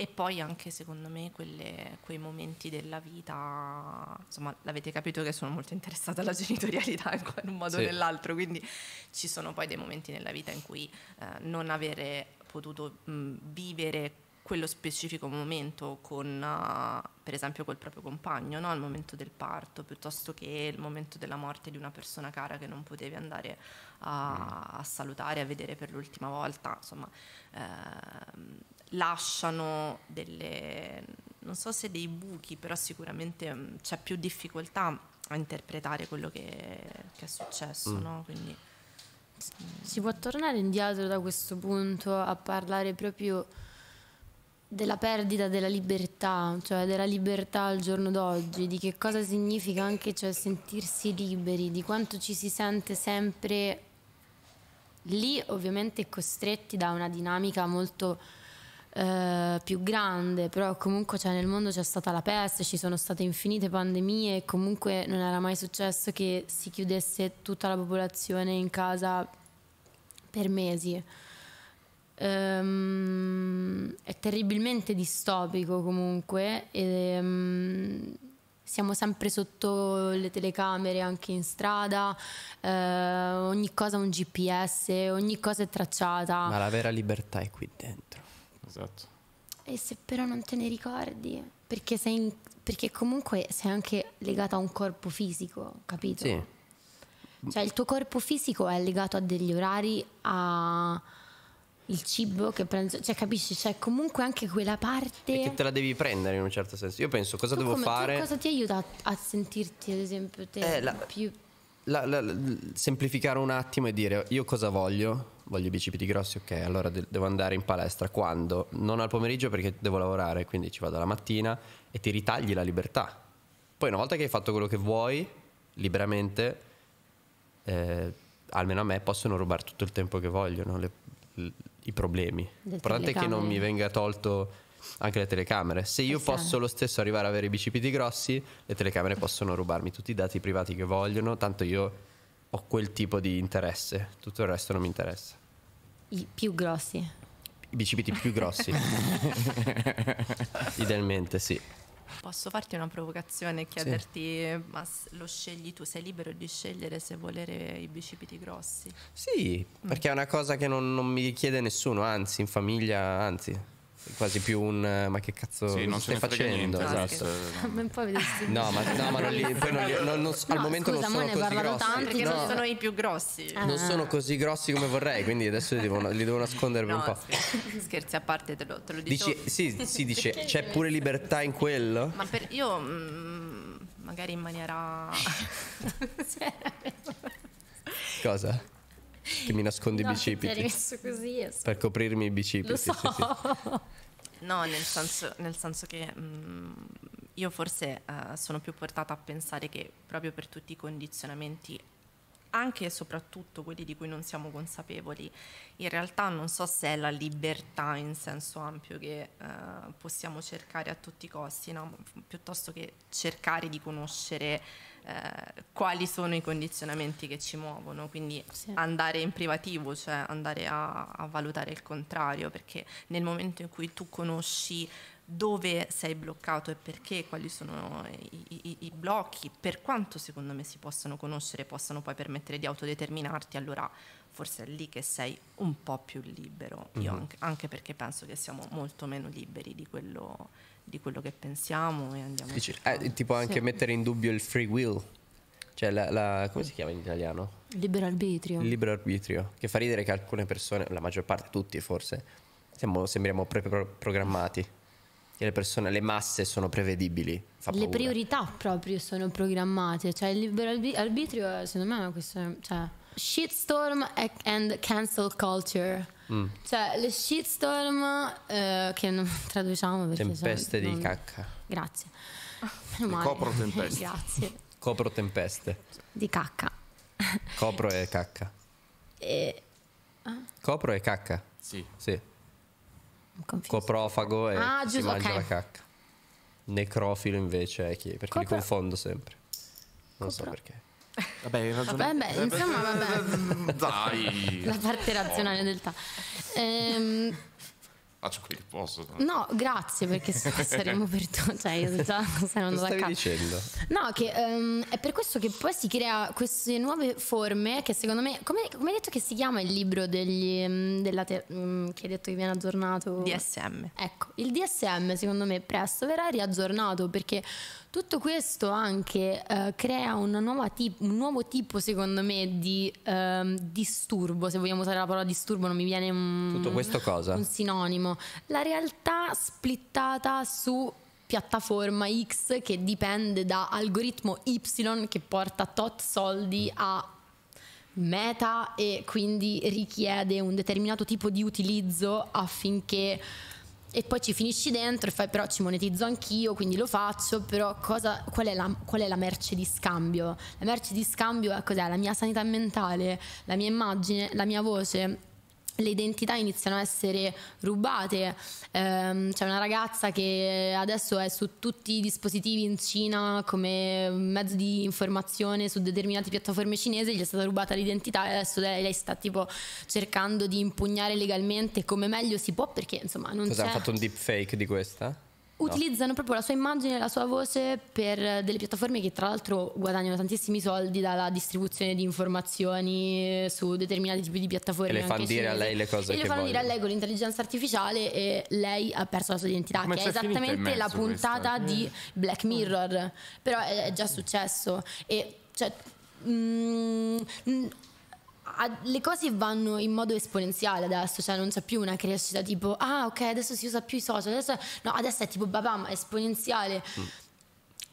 e poi anche secondo me quelle, quei momenti della vita, insomma l'avete capito che sono molto interessata alla genitorialità in un modo sì. o nell'altro, quindi ci sono poi dei momenti nella vita in cui eh, non avere potuto mh, vivere quello specifico momento con uh, per esempio col proprio compagno, no? al momento del parto, piuttosto che il momento della morte di una persona cara che non potevi andare a, mm. a salutare, a vedere per l'ultima volta, insomma, ehm, lasciano delle, non so se dei buchi, però sicuramente mm, c'è più difficoltà a interpretare quello che, che è successo, mm. no? Quindi, mm. si può tornare indietro da questo punto a parlare proprio della perdita della libertà, cioè della libertà al giorno d'oggi, di che cosa significa anche cioè, sentirsi liberi, di quanto ci si sente sempre lì, ovviamente costretti da una dinamica molto eh, più grande, però comunque cioè, nel mondo c'è stata la peste, ci sono state infinite pandemie comunque non era mai successo che si chiudesse tutta la popolazione in casa per mesi. Um, è terribilmente distopico comunque e, um, siamo sempre sotto le telecamere anche in strada uh, ogni cosa ha un GPS ogni cosa è tracciata ma la vera libertà è qui dentro Esatto. E se però non te ne ricordi, perché, in, perché comunque sei anche legata a un corpo fisico, capito? Sì. Cioè il tuo corpo fisico è legato a degli orari, a il cibo che prendo, cioè capisci, c'è cioè, comunque anche quella parte... E che te la devi prendere in un certo senso. Io penso cosa tu devo come, fare... Cosa ti aiuta a, a sentirti ad esempio te eh, la... più la, la, semplificare un attimo e dire io cosa voglio? Voglio i bicipiti grossi, ok, allora de- devo andare in palestra. Quando? Non al pomeriggio perché devo lavorare, quindi ci vado la mattina e ti ritagli la libertà. Poi una volta che hai fatto quello che vuoi, liberamente, eh, almeno a me possono rubare tutto il tempo che vogliono, le, le, i problemi. L'importante è che non mi venga tolto anche le telecamere. Se io posso lo stesso arrivare a avere i bicipiti grossi, le telecamere possono rubarmi tutti i dati privati che vogliono, tanto io ho quel tipo di interesse, tutto il resto non mi interessa. I più grossi. I bicipiti più grossi. Idealmente sì. Posso farti una provocazione e chiederti, sì. ma lo scegli tu, sei libero di scegliere se volere i bicipiti grossi? Sì, mm. perché è una cosa che non, non mi chiede nessuno, anzi in famiglia, anzi quasi più un eh, ma che cazzo sì, non stai facendo niente, esatto. no ma, no, ma non li, poi non li, non, non, no, al momento scusa, non sono così grossi tanti, perché no. non sono i più grossi ah. non sono così grossi come vorrei quindi adesso li devo, li devo nascondere no, un po' scherzi a parte te lo, te lo dico Dici, sì, si dice c'è pure libertà in quello ma per io mh, mm, magari in maniera cosa? Che mi nascondi no, i bicipiti. Ti messo così. È... Eh, per coprirmi i bicipiti. Lo so. Sì, sì. No, nel senso, nel senso che mh, mm, io forse uh, sono più portata a pensare che proprio per tutti i condizionamenti anche e soprattutto quelli di cui non siamo consapevoli. In realtà non so se è la libertà in senso ampio che eh, possiamo cercare a tutti i costi, no? piuttosto che cercare di conoscere eh, quali sono i condizionamenti che ci muovono, quindi sì. andare in privativo, cioè andare a, a valutare il contrario, perché nel momento in cui tu conosci dove sei bloccato e perché, quali sono i, i, i, blocchi, per quanto secondo me si possano conoscere, possano poi permettere di autodeterminarti, allora forse è lì che sei un po' più libero, mm-hmm. anche, anche, perché penso che siamo molto meno liberi di quello di quello che pensiamo e andiamo a eh, tipo anche sì. mettere in dubbio il free will cioè la, la, come si chiama in italiano? libero arbitrio il libero arbitrio che fa ridere che alcune persone la maggior parte tutti forse siamo, sembriamo proprio programmati che le persone le masse sono prevedibili fa le priorità proprio sono programmate cioè il libero arbitrio secondo me è una questione cioè Shitstorm and cancel culture. Mm. Cioè, le shitstorm, eh, che non traduciamo perché... Tempeste cioè, di non... cacca. Grazie. Copro tempeste. Grazie. Copro tempeste. Di cacca. Copro e cacca. E... Ah? Copro e cacca. Sì. sì. Coprofago e ah, giusto, si mangia okay. la cacca. Necrofilo invece è chi? Perché Copro... li confondo sempre. Non Copro... so perché. Vabbè, ragione... vabbè, insomma, vabbè. Dai. La parte razionale del ta. Ehm, faccio quel che posso. No, grazie perché se per saremmo perduti. Cioè, io già sarei andata a casa. No, che um, è per questo che poi si crea queste nuove forme che secondo me. Come, come hai detto che si chiama il libro degli, ehm, della te, mm, che hai detto che viene aggiornato? DSM. Ecco, il DSM secondo me presto verrà riaggiornato perché tutto questo anche uh, crea tip- un nuovo tipo, secondo me, di um, disturbo. Se vogliamo usare la parola disturbo, non mi viene un, tutto questo cosa? un sinonimo benissimo la realtà splittata su piattaforma X che dipende da algoritmo Y che porta tot soldi a meta e quindi richiede un determinato tipo di utilizzo affinché e poi ci finisci dentro e fai però ci monetizzo anch'io, quindi lo faccio, però cosa, qual, è la, qual, è la, merce di scambio? La merce di scambio è cos'è? La mia sanità mentale, la mia immagine, la mia voce, le identità iniziano a essere rubate. Ehm, c'è una ragazza che adesso è su tutti i dispositivi in Cina come mezzo di informazione su determinate piattaforme cinesi, gli è stata rubata l'identità e adesso lei, lei sta tipo cercando di impugnare legalmente come meglio si può perché insomma non Cosa c'è... Cosa ha fatto un deepfake di questa? Utilizzano proprio la sua immagine e la sua voce per eh, delle piattaforme che tra l'altro guadagnano tantissimi soldi dalla distribuzione di informazioni eh, su determinati tipi di piattaforme. E le fanno dire a lei le cose e che le fanno dire a lei con l'intelligenza artificiale e lei ha perso la sua identità, Come che è esattamente la puntata questa. di eh. Black ah. Mirror, però è, già successo e cioè, mm, mm le cose vanno in modo esponenziale adesso, cioè non c'è più una crescita tipo ah ok adesso si usa più i social, adesso, no, adesso è tipo babam, esponenziale. Mm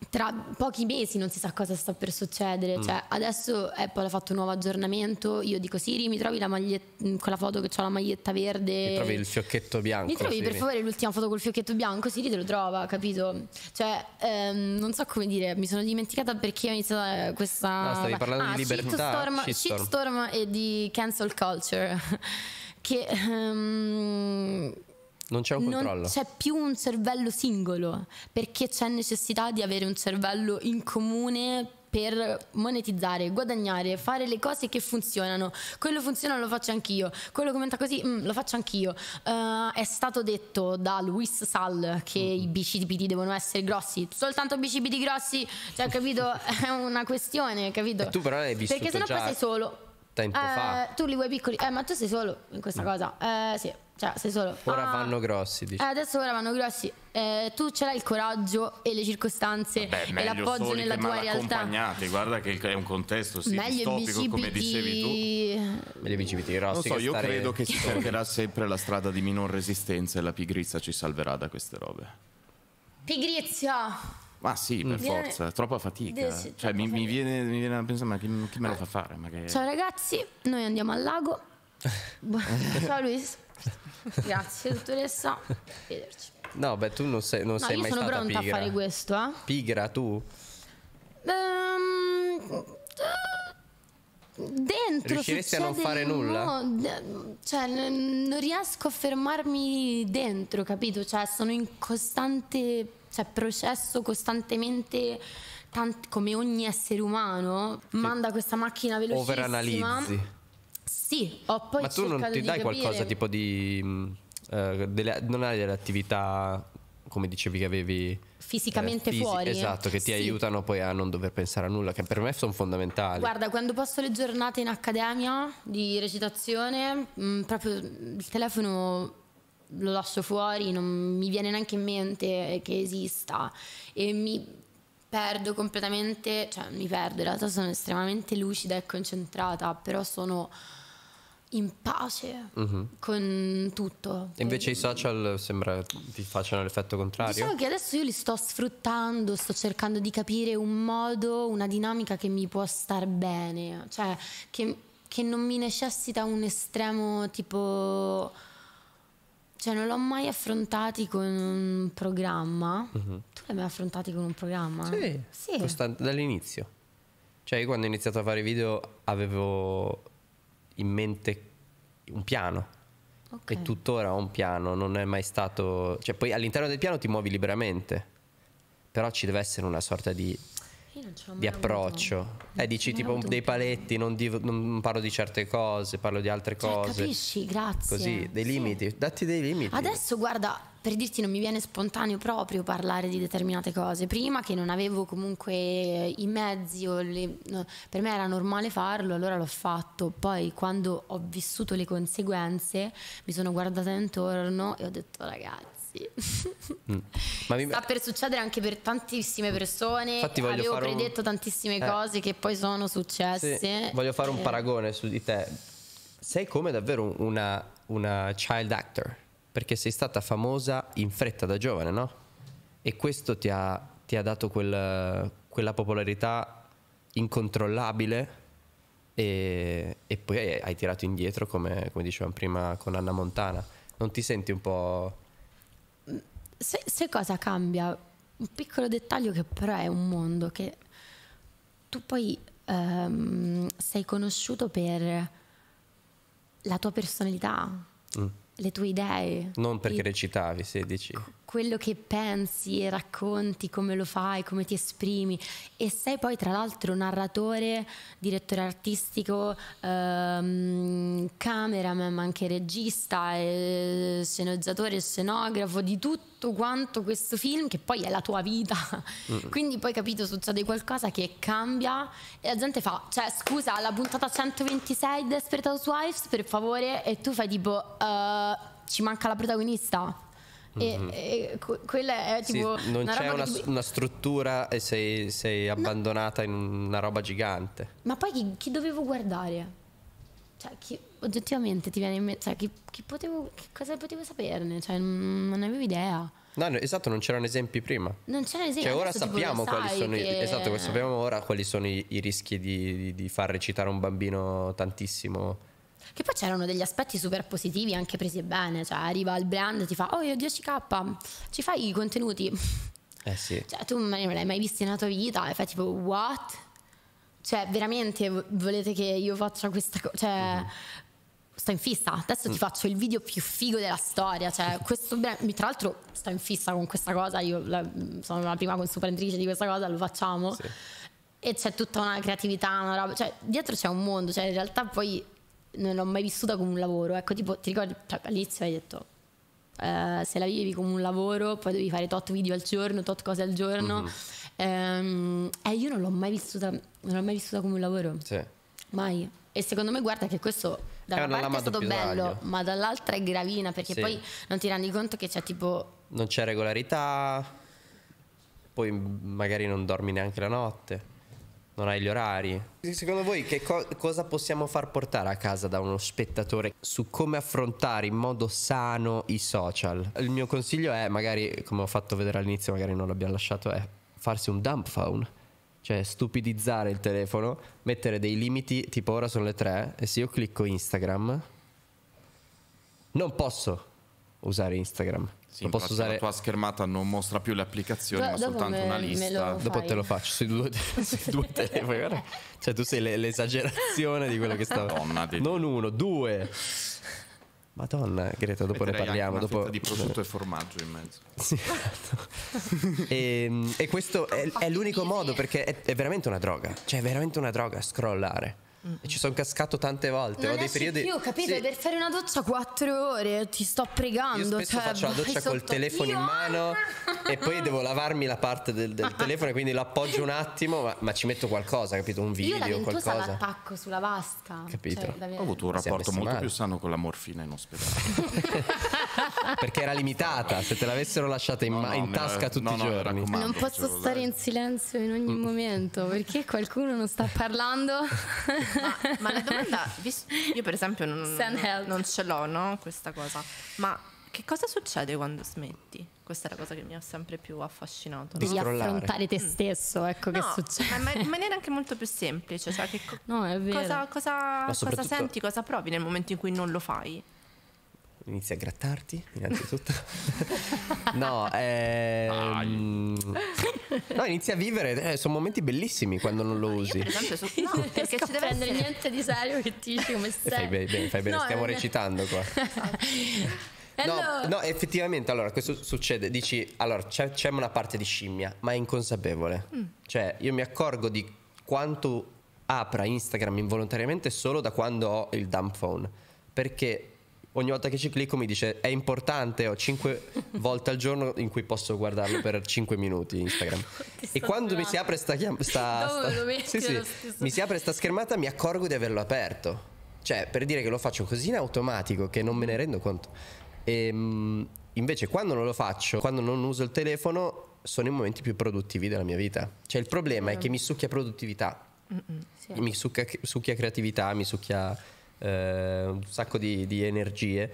tra pochi mesi non si sa cosa sta per succedere. Mm. Cioè, adesso Apple ha fatto un nuovo aggiornamento. Io dico: Siri, mi trovi la maglietta, quella mm, foto che ho la maglietta verde. Mi trovi il fiocchetto bianco. Mi trovi Siri. per favore l'ultima foto col fiocchetto bianco. Siri te lo trova, capito? Cioè, ehm, non so come dire, mi sono dimenticata perché ho iniziato eh, questa. No, stavi parlando ah, di libertà. Shitstorm, shitstorm. shitstorm e di cancel culture. che. Um, non c'è un controllo. Non c'è più un cervello singolo, perché c'è necessità di avere un cervello in comune per monetizzare, guadagnare, fare le cose che funzionano. Quello funziona lo faccio anch'io, quello commenta così mm, lo faccio anch'io. Uh, è stato detto da Luis Sal che mm. i bicipiti devono essere grossi, soltanto bicipiti grossi, cioè capito, è una questione, capito? E tu però l'hai vissuto Perché sennò già poi sei solo. Tempo eh, fa. Tu li vuoi piccoli, eh, ma tu sei solo in questa no. Mm. cosa. Eh, sì. Cioè, sei solo. Ora ah, vanno grossi. Dici. Eh, adesso ora vanno grossi. Eh, tu ce l'hai il coraggio e le circostanze Vabbè, e l'appoggio nella tua realtà. Guarda che è un contesto sì, meglio distopico, come dicevi tu. Meglio bicipiti grossi. Non so, io stare... credo che si cercherà sempre la strada di minor resistenza e la pigrizia ci salverà da queste robe. Pigrizia! Ma sì, per viene... forza, troppa fatica. Sì, cioè, mi, mi, viene, mi, viene, a pensare, ma chi, chi me lo fa fare? Che... Ciao ragazzi, noi andiamo al lago. Ciao Luis. Grazie, dottoressa. Arrivederci. No, beh, tu non sei, non no, sei mai stata pigra. io sono pronta a fare questo, eh? Pigra, tu? Um, dentro Riusciresti a non fare nulla? cioè, non riesco a fermarmi dentro, capito? Cioè, sono in costante... Cioè, processo costantemente... Tanti, come ogni essere umano, sì. manda questa macchina velocissima. Overanalizzi sì, ho poi Ma tu non ti dai capire... qualcosa tipo di... Uh, delle, non hai delle attività come dicevi che avevi eh, fisicamente eh, fisi- fuori esatto che ti sì. aiutano poi a non dover pensare a nulla che per me sono fondamentali guarda quando passo le giornate in accademia di recitazione mh, mm, proprio il telefono lo lascio fuori non mi viene neanche in mente eh, che esista e mi perdo completamente cioè mi perdo in realtà sono estremamente lucida e concentrata però sono in pace mm -hmm. con tutto. Invece i social sembra ti facciano l'effetto contrario. Diciamo che adesso io li sto sfruttando, sto cercando di capire un modo, una dinamica che mi può star bene, cioè che, che non mi necessita un estremo tipo... Cioè non l'ho mai affrontati con un programma. Mm -hmm. Tu l'hai mai affrontati con un programma? Sì, sì. dall'inizio. Cioè io quando ho iniziato a fare video avevo in mente un piano. Okay. È tuttora un piano, non è mai stato... Cioè poi all'interno del piano ti muovi liberamente, però ci deve essere una sorta di di approccio. Eh, dici tipo avuto. dei paletti, non, di, non, parlo di certe cose, parlo di altre cioè, cose. Capisci, grazie. Così, dei limiti, sì. datti dei limiti. Adesso guarda, per dirti non mi viene spontaneo proprio parlare di determinate cose. Prima che non avevo comunque i mezzi le, per me era normale farlo, allora l'ho fatto. Poi quando ho vissuto le conseguenze mi sono guardata intorno e ho detto ragazzi sì. Mm. Ma mi... Sta per succedere anche per tantissime persone. Infatti voglio Avevo fare predetto un... tantissime eh. cose che poi sono successe. Sì. Voglio fare un eh. paragone su di te. Sei come davvero una, una child actor, perché sei stata famosa in fretta da giovane, no? E questo ti ha, ti ha dato quel, quella popolarità incontrollabile e, e, poi hai, hai tirato indietro come, come dicevamo prima con Anna Montana. Non ti senti un po' se, se cosa cambia? Un piccolo dettaglio che però è un mondo che tu poi um, sei conosciuto per la tua personalità, mm. le tue idee. Non perché i... recitavi, se dici quello che pensi e racconti, come lo fai, come ti esprimi e sei poi tra l'altro narratore, direttore artistico, ehm, cameraman, ma anche regista, eh, sceneggiatore, scenografo, di tutto quanto questo film che poi è la tua vita. Mm. Quindi poi capito succede qualcosa che cambia e la gente fa, cioè scusa, la puntata 126 di Desperate Housewives, per favore, e tu fai tipo... Uh, ci manca la protagonista. E, mm-hmm. e que- quella è tipo. Sì, non c'è una, che... una, struttura e sei, sei abbandonata no. in una roba gigante. Ma poi chi, chi dovevo guardare? Cioè, chi, oggettivamente ti viene in mente. Cioè, chi, chi potevo, cosa potevo saperne? Cioè, non avevo idea. No, no, esatto, non c'erano esempi prima. Non c'erano esempi. Cioè, ora sappiamo quali sono, che... i, esatto, sappiamo ora quali sono i, i rischi di, di, di far recitare un bambino tantissimo che poi c'erano degli aspetti super positivi anche presi bene, cioè arriva il brand ti fa "Oh, io ho 10k, ci fai i contenuti?". Eh sì. Cioè tu non l'hai mai visto nella tua vita e fai tipo "What?". Cioè veramente volete che io faccia questa cosa? Cioè mm-hmm sto in fissa, adesso mm. ti faccio il video più figo della storia, cioè mm-hmm. questo brand, tra l'altro sto in fissa con questa cosa, io la, sono la prima consulentrice di questa cosa, lo facciamo. Sì. E c'è tutta una creatività, una roba, cioè dietro c'è un mondo, cioè in realtà poi non l'ho mai vissuta come un lavoro. Ecco, tipo, ti ricordi, cioè, all'inizio hai detto, uh, se la vivi come un lavoro, poi devi fare tot video al giorno, tot cose al giorno. Mm-hmm. Um, ehm, e eh, io non l'ho mai vissuta, non l'ho mai vissuta come un lavoro. Sì. Mai. E secondo me guarda che questo da una, una parte è stato bello, taglio. ma dall'altra è gravina, perché sì. poi non ti rendi conto che c'è tipo... Non c'è regolarità, poi magari non dormi neanche la notte non hai gli orari. Secondo voi che co cosa possiamo far portare a casa da uno spettatore su come affrontare in modo sano i social? Il mio consiglio è, magari come ho fatto vedere all'inizio, magari non l'abbiamo lasciato, è farsi un dump phone. Cioè stupidizzare il telefono, mettere dei limiti, tipo ora sono le tre, e se io clicco Instagram non posso usare Instagram. Sì, posso usare... La tua schermata non mostra più le applicazioni, Do ma soltanto me, una lista. Dopo te lo faccio sui due, sui due telefoni. Guarda. Cioè, tu sei l'esagerazione di quello che stavo. Madonna, di... Non uno, due. Madonna, Greta, dopo Metterei ne parliamo. dopo... di prosciutto e formaggio in mezzo. Sì. e, esatto. ehm, e, questo è, è l'unico modo perché è, è veramente una droga. Cioè, è veramente una droga scrollare. E ci sono cascato tante volte. Non ho dei periodi. Più, capito? Sì. Per fare una doccia 4 ore, ti sto pregando. Io cioè, faccio la doccia col telefono io. in mano e poi devo lavarmi la parte del, del telefono, quindi l'appoggio un attimo, ma, ma, ci metto qualcosa, capito? Un video, io qualcosa. Io l'attacco sulla vasca. Cioè, capito? Cioè, Ho avuto un rapporto molto male. più sano con la morfina in ospedale. Perché era limitata, se te l'avessero lasciata in, no, no, in tasca tutti no, i giorni. Non posso stare in silenzio in ogni mm. momento, perché qualcuno non sta parlando. ma, la domanda, io per esempio non, non ce l'ho, no? Questa cosa. Ma che cosa succede quando smetti? Questa è la cosa che mi ha sempre più affascinato. Devi no? affrontare te mm. stesso, ecco no, che succede. Ma in maniera anche molto più semplice, cioè che co- no, cosa, cosa, cosa senti, cosa provi nel momento in cui non lo fai? Inizi a grattarti, innanzitutto. no, ehm... no, inizia a vivere. Eh, sono momenti bellissimi quando non lo usi. Io, per so... no, perché ci deve prendere niente di serio che ti dici come stai. Fai bene, fai bene. No, stiamo recitando qua. No, no, effettivamente, allora, questo succede. Dici, allora, c'è, c'è una parte di scimmia, ma è inconsapevole. Mm. Cioè, io mi accorgo di quanto apra Instagram involontariamente solo da quando ho il dumb phone. Perché ogni volta che ci clicco mi dice è importante, ho 5 volte al giorno in cui posso guardarlo per 5 minuti Instagram. e quando mi si apre sta, chiam- sta, sta sì, sì, mi si apre sta schermata mi accorgo di averlo aperto. Cioè, per dire che lo faccio così in automatico che non me ne rendo conto. E, ehm, invece quando non lo faccio, quando non uso il telefono, sono i momenti più produttivi della mia vita. Cioè, il problema è che mi succhia produttività. sì. Mi succhia, succhia creatività, mi succhia eh, un sacco di, di energie.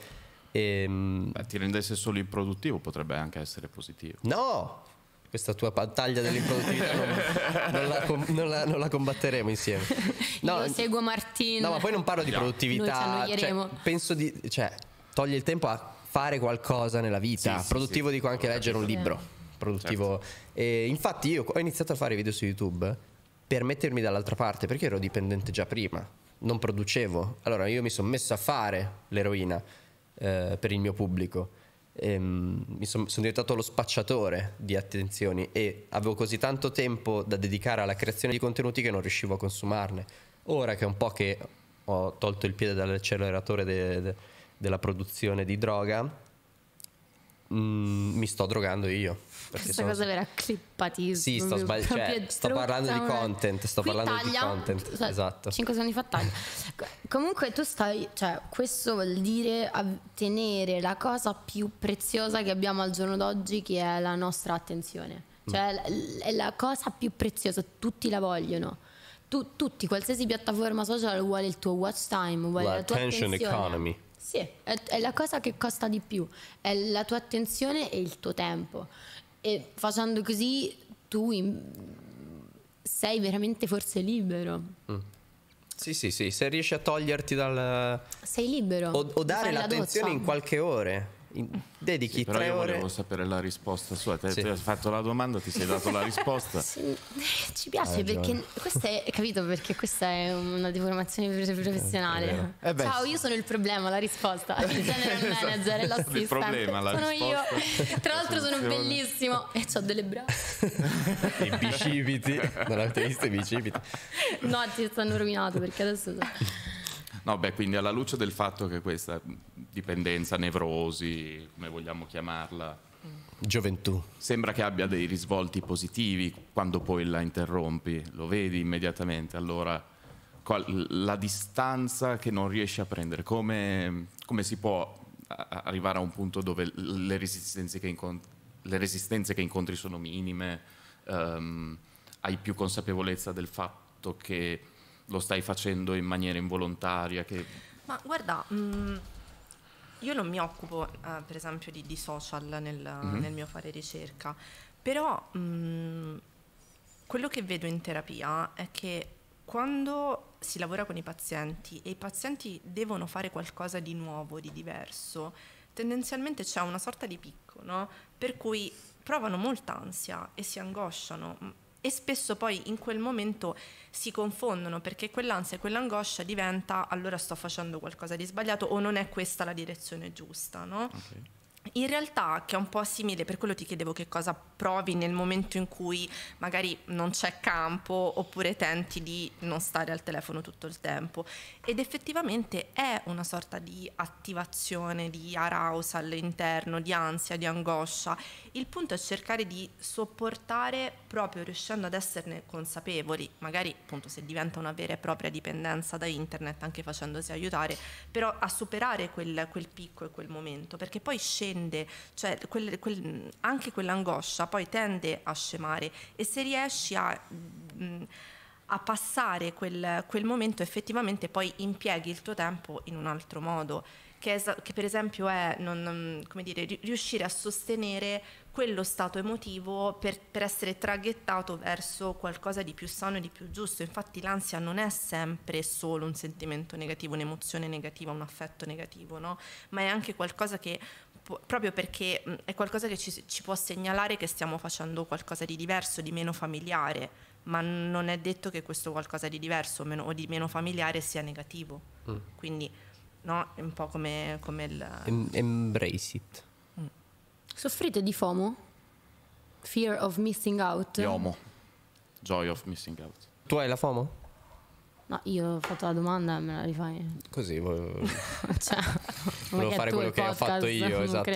E, ehm, Beh, ti rendesse solo improduttivo potrebbe anche essere positivo. No! Questa tua battaglia dell'improduttività non, non, la non, la, non, la, combatteremo insieme. No, Io seguo Martino. No, ma poi non parlo di produttività. Cioè, penso di... Cioè, togli il tempo a fare qualcosa nella vita. Sì, produttivo sì, dico sì, anche leggere un libro. Produttivo. Certo. infatti io ho iniziato a fare video su YouTube per mettermi dall'altra parte perché ero dipendente già prima non producevo. Allora io mi sono messo a fare l'eroina eh, per il mio pubblico. E, ehm, mi son, sono diventato lo spacciatore di attenzioni e avevo così tanto tempo da dedicare alla creazione di contenuti che non riuscivo a consumarne. Ora che è un po' che ho tolto il piede dall'acceleratore de, de, della produzione di droga, mm, mi sto drogando io. Questa sono... cosa vera clippatissima. Sì, sto, sbagli- cioè, sto parlando di content. Sto Qui parlando taglia. di content. Cioè, esatto. 5 secondi fa taglio. Comunque tu stai, cioè, questo vuol dire tenere la cosa più preziosa che abbiamo al giorno d'oggi, che è la nostra attenzione. Mm. Cioè, mm. è la cosa più preziosa, tutti la vogliono. Tu, tutti, qualsiasi piattaforma social vuole il tuo watch time, vuole la, la tua attention attenzione. economy. Sì, è, è, la cosa che costa di più, è la tua attenzione e il tuo tempo. E facendo così tu in, sei veramente forse libero. Mm. Sì, sì, sì, se riesci a toglierti dal... Sei libero. O, o dare l'attenzione la in qualche ore. Mm. dedichi sì, però tre io ore. volevo sapere la risposta sua. Te, sì. te hai fatto la domanda, ti sei dato la risposta. sì, eh, ci piace eh, perché questa è, capito, perché questa è una deformazione eh, professionale. Eh, eh Ciao, io sono il problema, la risposta. Il general esatto. manager è l'assistente. Il problema, la sono risposta. io. Tra l'altro sono bellissimo e ho delle braccia. e bicipiti. Non avete visto i bicipiti? No, ti stanno rovinato perché adesso... So. No, beh, quindi alla luce del fatto che questa dipendenza, nevrosi, come vogliamo chiamarla, gioventù, sembra che abbia dei risvolti positivi quando poi la interrompi, lo vedi immediatamente, allora qual, la distanza che non riesci a prendere, come, come si può arrivare a un punto dove le resistenze che, incont le resistenze che incontri sono minime, um, hai più consapevolezza del fatto che lo stai facendo in maniera involontaria? Che... Ma guarda, mh, mm, io non mi occupo eh, per esempio di, di social nel, mm-hmm. nel, mio fare ricerca, però mh, mm, quello che vedo in terapia è che quando si lavora con i pazienti e i pazienti devono fare qualcosa di nuovo, di diverso, tendenzialmente c'è una sorta di picco, no? per cui provano molta ansia e si angosciano e spesso poi in quel momento si confondono perché quell'ansia e quell'angoscia diventa allora sto facendo qualcosa di sbagliato o non è questa la direzione giusta, no? okay. In realtà, che è un po' simile, per quello ti chiedevo che cosa provi nel momento in cui magari non c'è campo oppure tenti di non stare al telefono tutto il tempo. Ed effettivamente è una sorta di attivazione, di arousal all'interno, di ansia, di angoscia. Il punto è cercare di sopportare proprio riuscendo ad esserne consapevoli, magari appunto se diventa una vera e propria dipendenza da internet, anche facendosi aiutare, però a superare quel, quel picco e quel momento, perché poi scende tende, cioè quel, quel, anche quell'angoscia poi tende a scemare e se riesci a... Mm, a passare quel, quel, momento effettivamente poi impieghi il tuo tempo in un altro modo, che, è, che per esempio è non, dire, riuscire a sostenere quello stato emotivo per, per, essere traghettato verso qualcosa di più sano e di più giusto. Infatti l'ansia non è sempre solo un sentimento negativo, un'emozione negativa, un affetto negativo, no? ma è anche qualcosa che proprio perché mm, è qualcosa che ci, ci, può segnalare che stiamo facendo qualcosa di diverso, di meno familiare, ma non è detto che questo qualcosa di diverso meno, o di meno familiare sia negativo. Mm. Quindi no, è un po' come, come il... Em- embrace it. Mm. Soffrite di FOMO? Fear of missing out? FOMO. Joy of missing out. Tu hai la FOMO? No, io ho fatto la domanda me la rifai. Così cioè, volevo, cioè, volevo fare quello che ho fatto io, esatto.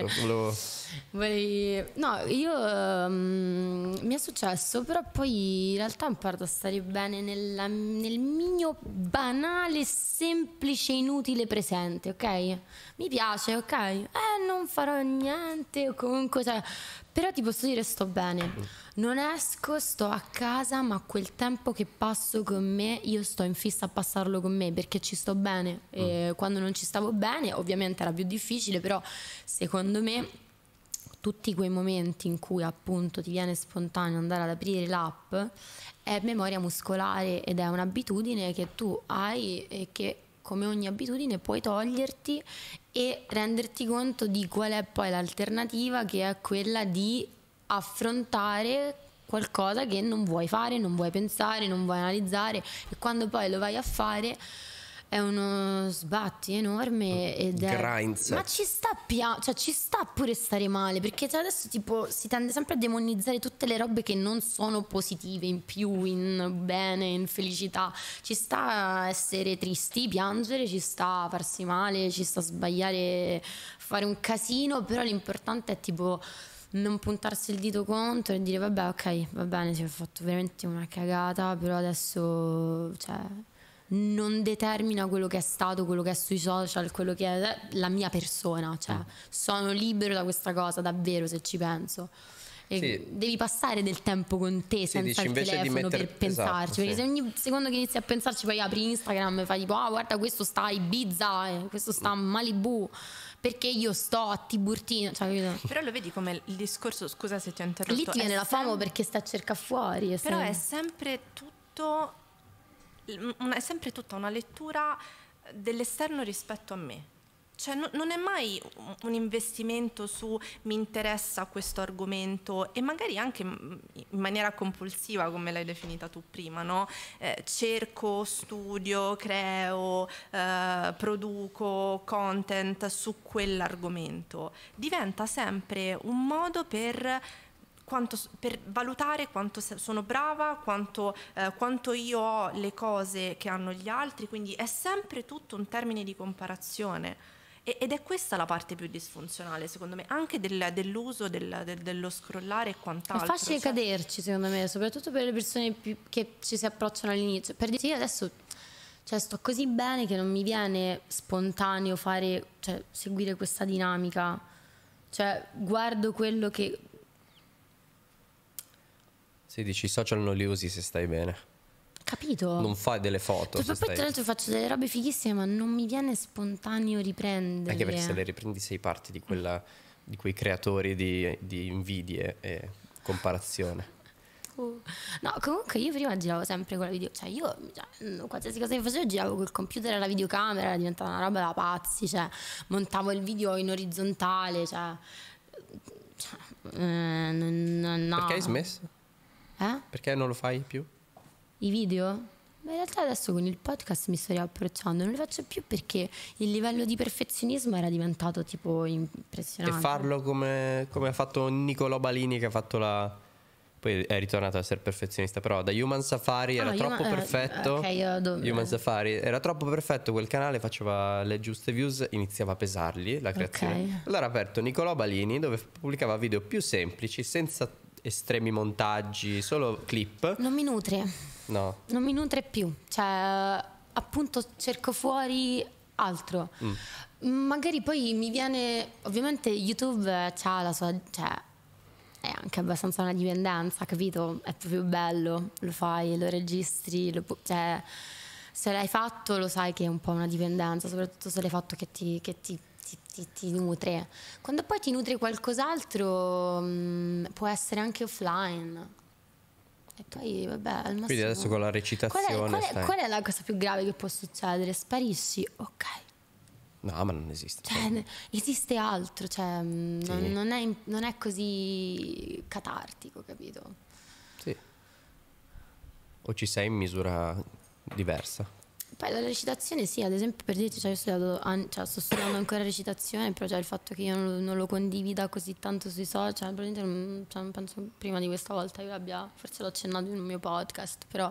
Volevo... No, io um, mi è successo, però poi in realtà ho imparato a stare bene nella, nel mio banale, semplice, inutile presente, ok? Mi piace, ok? Eh, non farò niente, o comunque, cioè, però ti posso dire sto bene. Mm. Non esco, sto a casa, ma quel tempo che passo con me, io sto in fissa a passarlo con me perché ci sto bene. E mm. quando non ci stavo bene, ovviamente era più difficile, però secondo me tutti quei momenti in cui appunto ti viene spontaneo andare ad aprire l'app è memoria muscolare ed è un'abitudine che tu hai e che come ogni abitudine puoi toglierti e renderti conto di qual è poi l'alternativa che è quella di affrontare qualcosa che non vuoi fare, non vuoi pensare, non vuoi analizzare e quando poi lo vai a fare è uno sbatti enorme ed è... Grinds. Ma ci sta, pia- cioè, ci sta pure stare male, perché adesso tipo si tende sempre a demonizzare tutte le robe che non sono positive in più, in bene, in felicità. Ci sta essere tristi, piangere, ci sta farsi male, ci sta sbagliare, fare un casino, però l'importante è tipo non puntarsi il dito contro e dire vabbè ok va bene si è fatto veramente una cagata però adesso cioè non determina quello che è stato, quello che è sui social, quello che è la mia persona, cioè mm. sono libero da questa cosa davvero se ci penso. Sì. devi passare del tempo con te sì, senza dici, il telefono metter... per pensarci esatto, perché se ogni secondo che inizi a pensarci poi apri Instagram e fai tipo ah guarda questo sta a Ibiza eh, questo sta a mm. Malibu perché io sto a Tiburtino cioè, però lo vedi come il discorso scusa se ti ho interrotto lì ti viene la famo perché sta a cerca fuori però sempre... è sempre tutto è sempre tutta una lettura dell'esterno rispetto a me. Cioè, no, non è mai un investimento su mi interessa questo argomento e magari anche in maniera compulsiva, come l'hai definita tu prima, no? eh, cerco, studio, creo, eh, produco content su quell'argomento. Diventa sempre un modo per quanto, per valutare quanto sono brava, quanto, eh, quanto, io ho le cose che hanno gli altri, quindi è sempre tutto un termine di comparazione. ed è questa la parte più disfunzionale, secondo me, anche del, dell'uso del, del, dello scrollare e quant'altro. È facile cioè... caderci, secondo me, soprattutto per le persone più, che ci si approcciano all'inizio. Per dire, io adesso cioè sto così bene che non mi viene spontaneo fare, cioè, seguire questa dinamica. Cioè, guardo quello che sì, dici social non li usi se stai bene. Capito? Non fai delle foto. Cioè, poi, poi stai... tra l'altro faccio delle robe fighissime, ma non mi viene spontaneo riprendere. Anche perché se le riprendi sei parte di, quella, di quei creatori di, di invidie e comparazione. Uh. No, comunque io prima giravo sempre con la video, cioè io cioè, mm, qualsiasi cosa che facevo giravo col computer e la videocamera, era diventata una roba da pazzi, cioè montavo il video in orizzontale, cioè, cioè eh, no. Perché hai smesso? Eh? Perché non lo fai più? I video? Ma in realtà adesso con il podcast mi sto riapprocciando, non li faccio più perché il livello di perfezionismo era diventato tipo impressionante. E farlo come, come ha fatto Nicolò Balini che ha fatto la... Poi è ritornato a essere perfezionista, però da Human Safari ah, era Human, troppo eh, perfetto. Okay, do... Human Safari era troppo perfetto quel canale, faceva le giuste views, iniziava a pesargli la creazione. Okay. Allora ha aperto Nicolò Balini dove pubblicava video più semplici, senza estremi montaggi, solo clip. Non mi nutre. No. Non mi nutre più. Cioè, appunto, cerco fuori altro. Mm. Magari poi mi viene. Ovviamente, YouTube eh, ha la sua. Cioè, è anche abbastanza una dipendenza, capito? È proprio bello. Lo fai, lo registri, lo pu- cioè, se l'hai fatto lo sai che è un po' una dipendenza, soprattutto se l'hai fatto che ti, che ti ti, ti, ti, nutre. Quando poi ti nutre qualcos'altro, mh, mm, può essere anche offline. E poi, vabbè, al massimo... Quindi adesso con la recitazione... Qual è, qual, è, qual è, la cosa più grave che può succedere? Sparisci? Ok. No, ma non esiste. Cioè, cioè. esiste altro, cioè, mm, non, non, è, non è così catartico, capito? Sì. O ci sei in misura diversa. Poi la recitazione sì, ad esempio per dirti, cioè, studiato, cioè, sto studiando ancora recitazione, però cioè, il fatto che io non, non, lo condivida così tanto sui social, cioè, probabilmente non, cioè, penso prima di questa volta io l'abbia, forse l'ho accennato in un mio podcast, però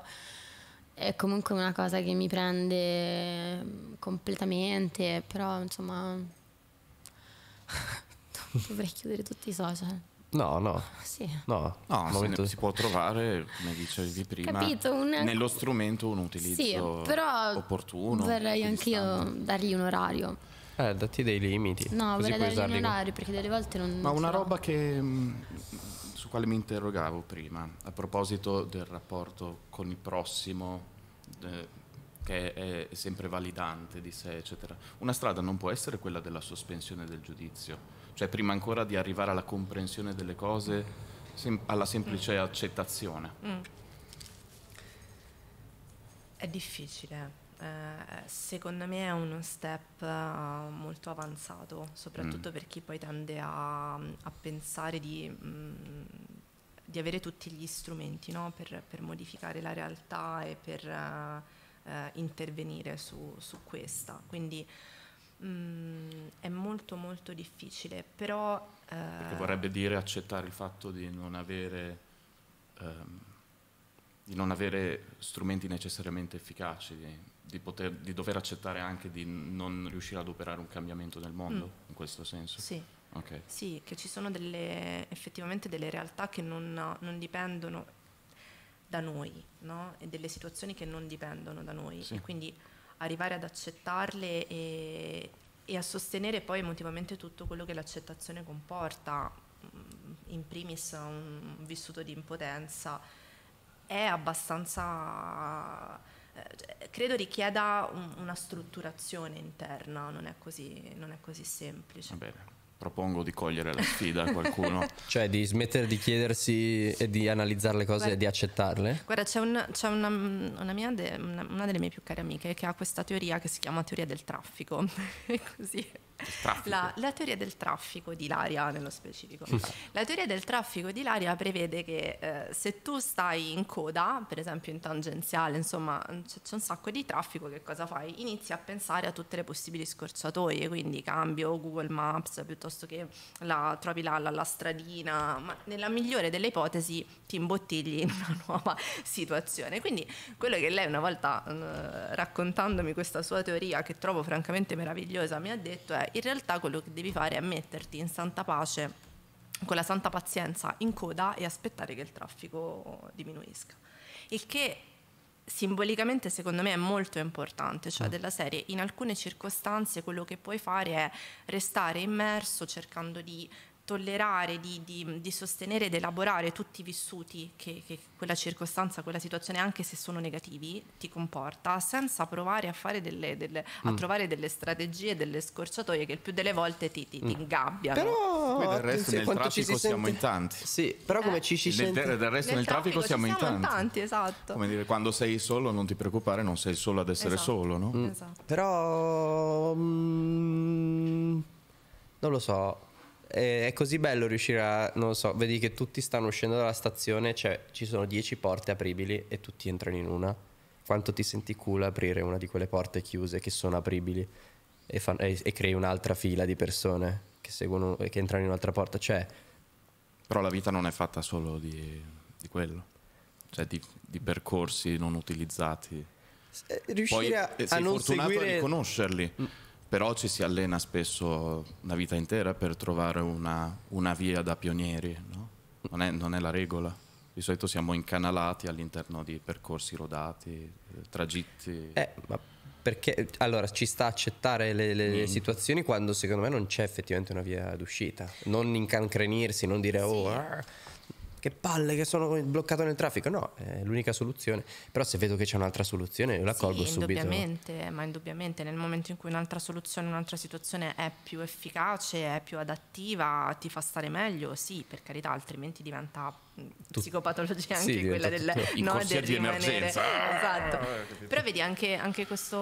è comunque una cosa che mi prende completamente, però insomma dovrei chiudere tutti i social. No, no. Ah, sì. No, no momento... si può trovare, come dicevi prima, Capito, un... nello strumento un utilizzo sì, però opportuno. Vorrei anch'io dargli un orario. Eh, datti dei limiti. No, vorrei dargli dargli un orario perché delle volte non... Ma una so. roba che, mm, su quale mi interrogavo prima, a proposito del rapporto con il prossimo, eh, che è sempre validante di sé, eccetera. Una strada non può essere quella della sospensione del giudizio cioè prima ancora di arrivare alla comprensione delle cose, sem- alla semplice mm. accettazione. Mm. È difficile. Eh, secondo me è uno step uh, molto avanzato, soprattutto mm. per chi poi tende a, a pensare di, mh, mm, di, avere tutti gli strumenti no? per, per, modificare la realtà e per uh, uh, intervenire su, su, questa. Quindi Mm, è molto molto difficile, però... Eh, Perché vorrebbe dire accettare il fatto di non avere, ehm, di non avere strumenti necessariamente efficaci, di, di, poter, di, dover accettare anche di non riuscire ad operare un cambiamento nel mondo, mm. in questo senso. Sì. Okay. sì che ci sono delle, effettivamente delle realtà che non, non dipendono da noi no? e delle situazioni che non dipendono da noi. Sì. E quindi arrivare ad accettarle e, e a sostenere poi emotivamente tutto quello che l'accettazione comporta, mm, in primis un vissuto di impotenza, è abbastanza eh, credo richieda un, una strutturazione interna, non è così, non è così semplice. Va bene propongo di cogliere la sfida a qualcuno. cioè di smettere di chiedersi e di analizzare le cose guarda, e di accettarle? Guarda, c'è, una, c'è una, una, de, una, delle mie più care amiche che ha questa teoria che si chiama teoria del traffico. così la, la, teoria del traffico di Laria nello specifico. Mm. La teoria del traffico di Laria prevede che eh, se tu stai in coda, per esempio in tangenziale, insomma mm, c- c'è un sacco di traffico, che cosa fai? Inizi a pensare a tutte le possibili scorciatoie, quindi cambio Google Maps piuttosto che la, trovi la, la, la stradina, ma nella migliore delle ipotesi ti imbottigli in una nuova situazione. Quindi quello che lei una volta eh, raccontandomi questa sua teoria, che trovo francamente meravigliosa, mi ha detto è in realtà quello che devi fare è metterti in santa pace, con la santa pazienza in coda e aspettare che il traffico diminuisca. Il che simbolicamente secondo me è molto importante, cioè certo. della serie in alcune circostanze quello che puoi fare è restare immerso cercando di tollerare, di, di, di sostenere ed elaborare tutti i vissuti che, che, quella circostanza, quella situazione, anche se sono negativi, ti comporta, senza provare a, delle, delle, mm. a trovare delle strategie, delle scorciatoie che il più delle volte ti, ti, mm. ti ingabbiano. Però del resto nel traffico si siamo in tanti. Sì, però come eh. ci si sente? Del, del resto nel, nel traffico, traffico siamo, siamo, in tanti. tanti. esatto. Come dire, quando sei solo non ti preoccupare, non sei solo ad essere esatto. solo, no? Mm. Esatto. Però... Mm, non lo so, eh, è così bello riuscire a, non lo so, vedi che tutti stanno uscendo dalla stazione, cioè ci sono dieci porte apribili e tutti entrano in una. Quanto ti senti cool aprire una di quelle porte chiuse che sono apribili e, fan, e, e crei un'altra fila di persone che, seguono, che entrano in un'altra porta? Cioè, Però la vita non è fatta solo di, di quello, cioè di, di percorsi non utilizzati eh, riuscire Poi, a, eh, a non seguire... a riconoscerli. Mm però ci si allena spesso la vita intera per trovare una, una via da pionieri, no? non, è, non, è, la regola. Di solito siamo incanalati all'interno di percorsi rodati, eh, tragitti. Eh, ma perché allora ci sta a accettare le, le, le, mm. situazioni quando secondo me non c'è effettivamente una via d'uscita. Non incancrenirsi, non dire sì. oh. Ah che palle che sono bloccato nel traffico. No, è l'unica soluzione. Però se vedo che c'è un'altra soluzione, io la sì, colgo subito. Indubbiamente, ma indubbiamente nel momento in cui un'altra soluzione, un'altra situazione è più efficace, è più adattiva, ti fa stare meglio, sì, per carità, altrimenti diventa mm, Tut- psicopatologia anche sì, quella del, no, di rimanere. Emergenza. Esatto. Ah, Però vedi anche, anche questo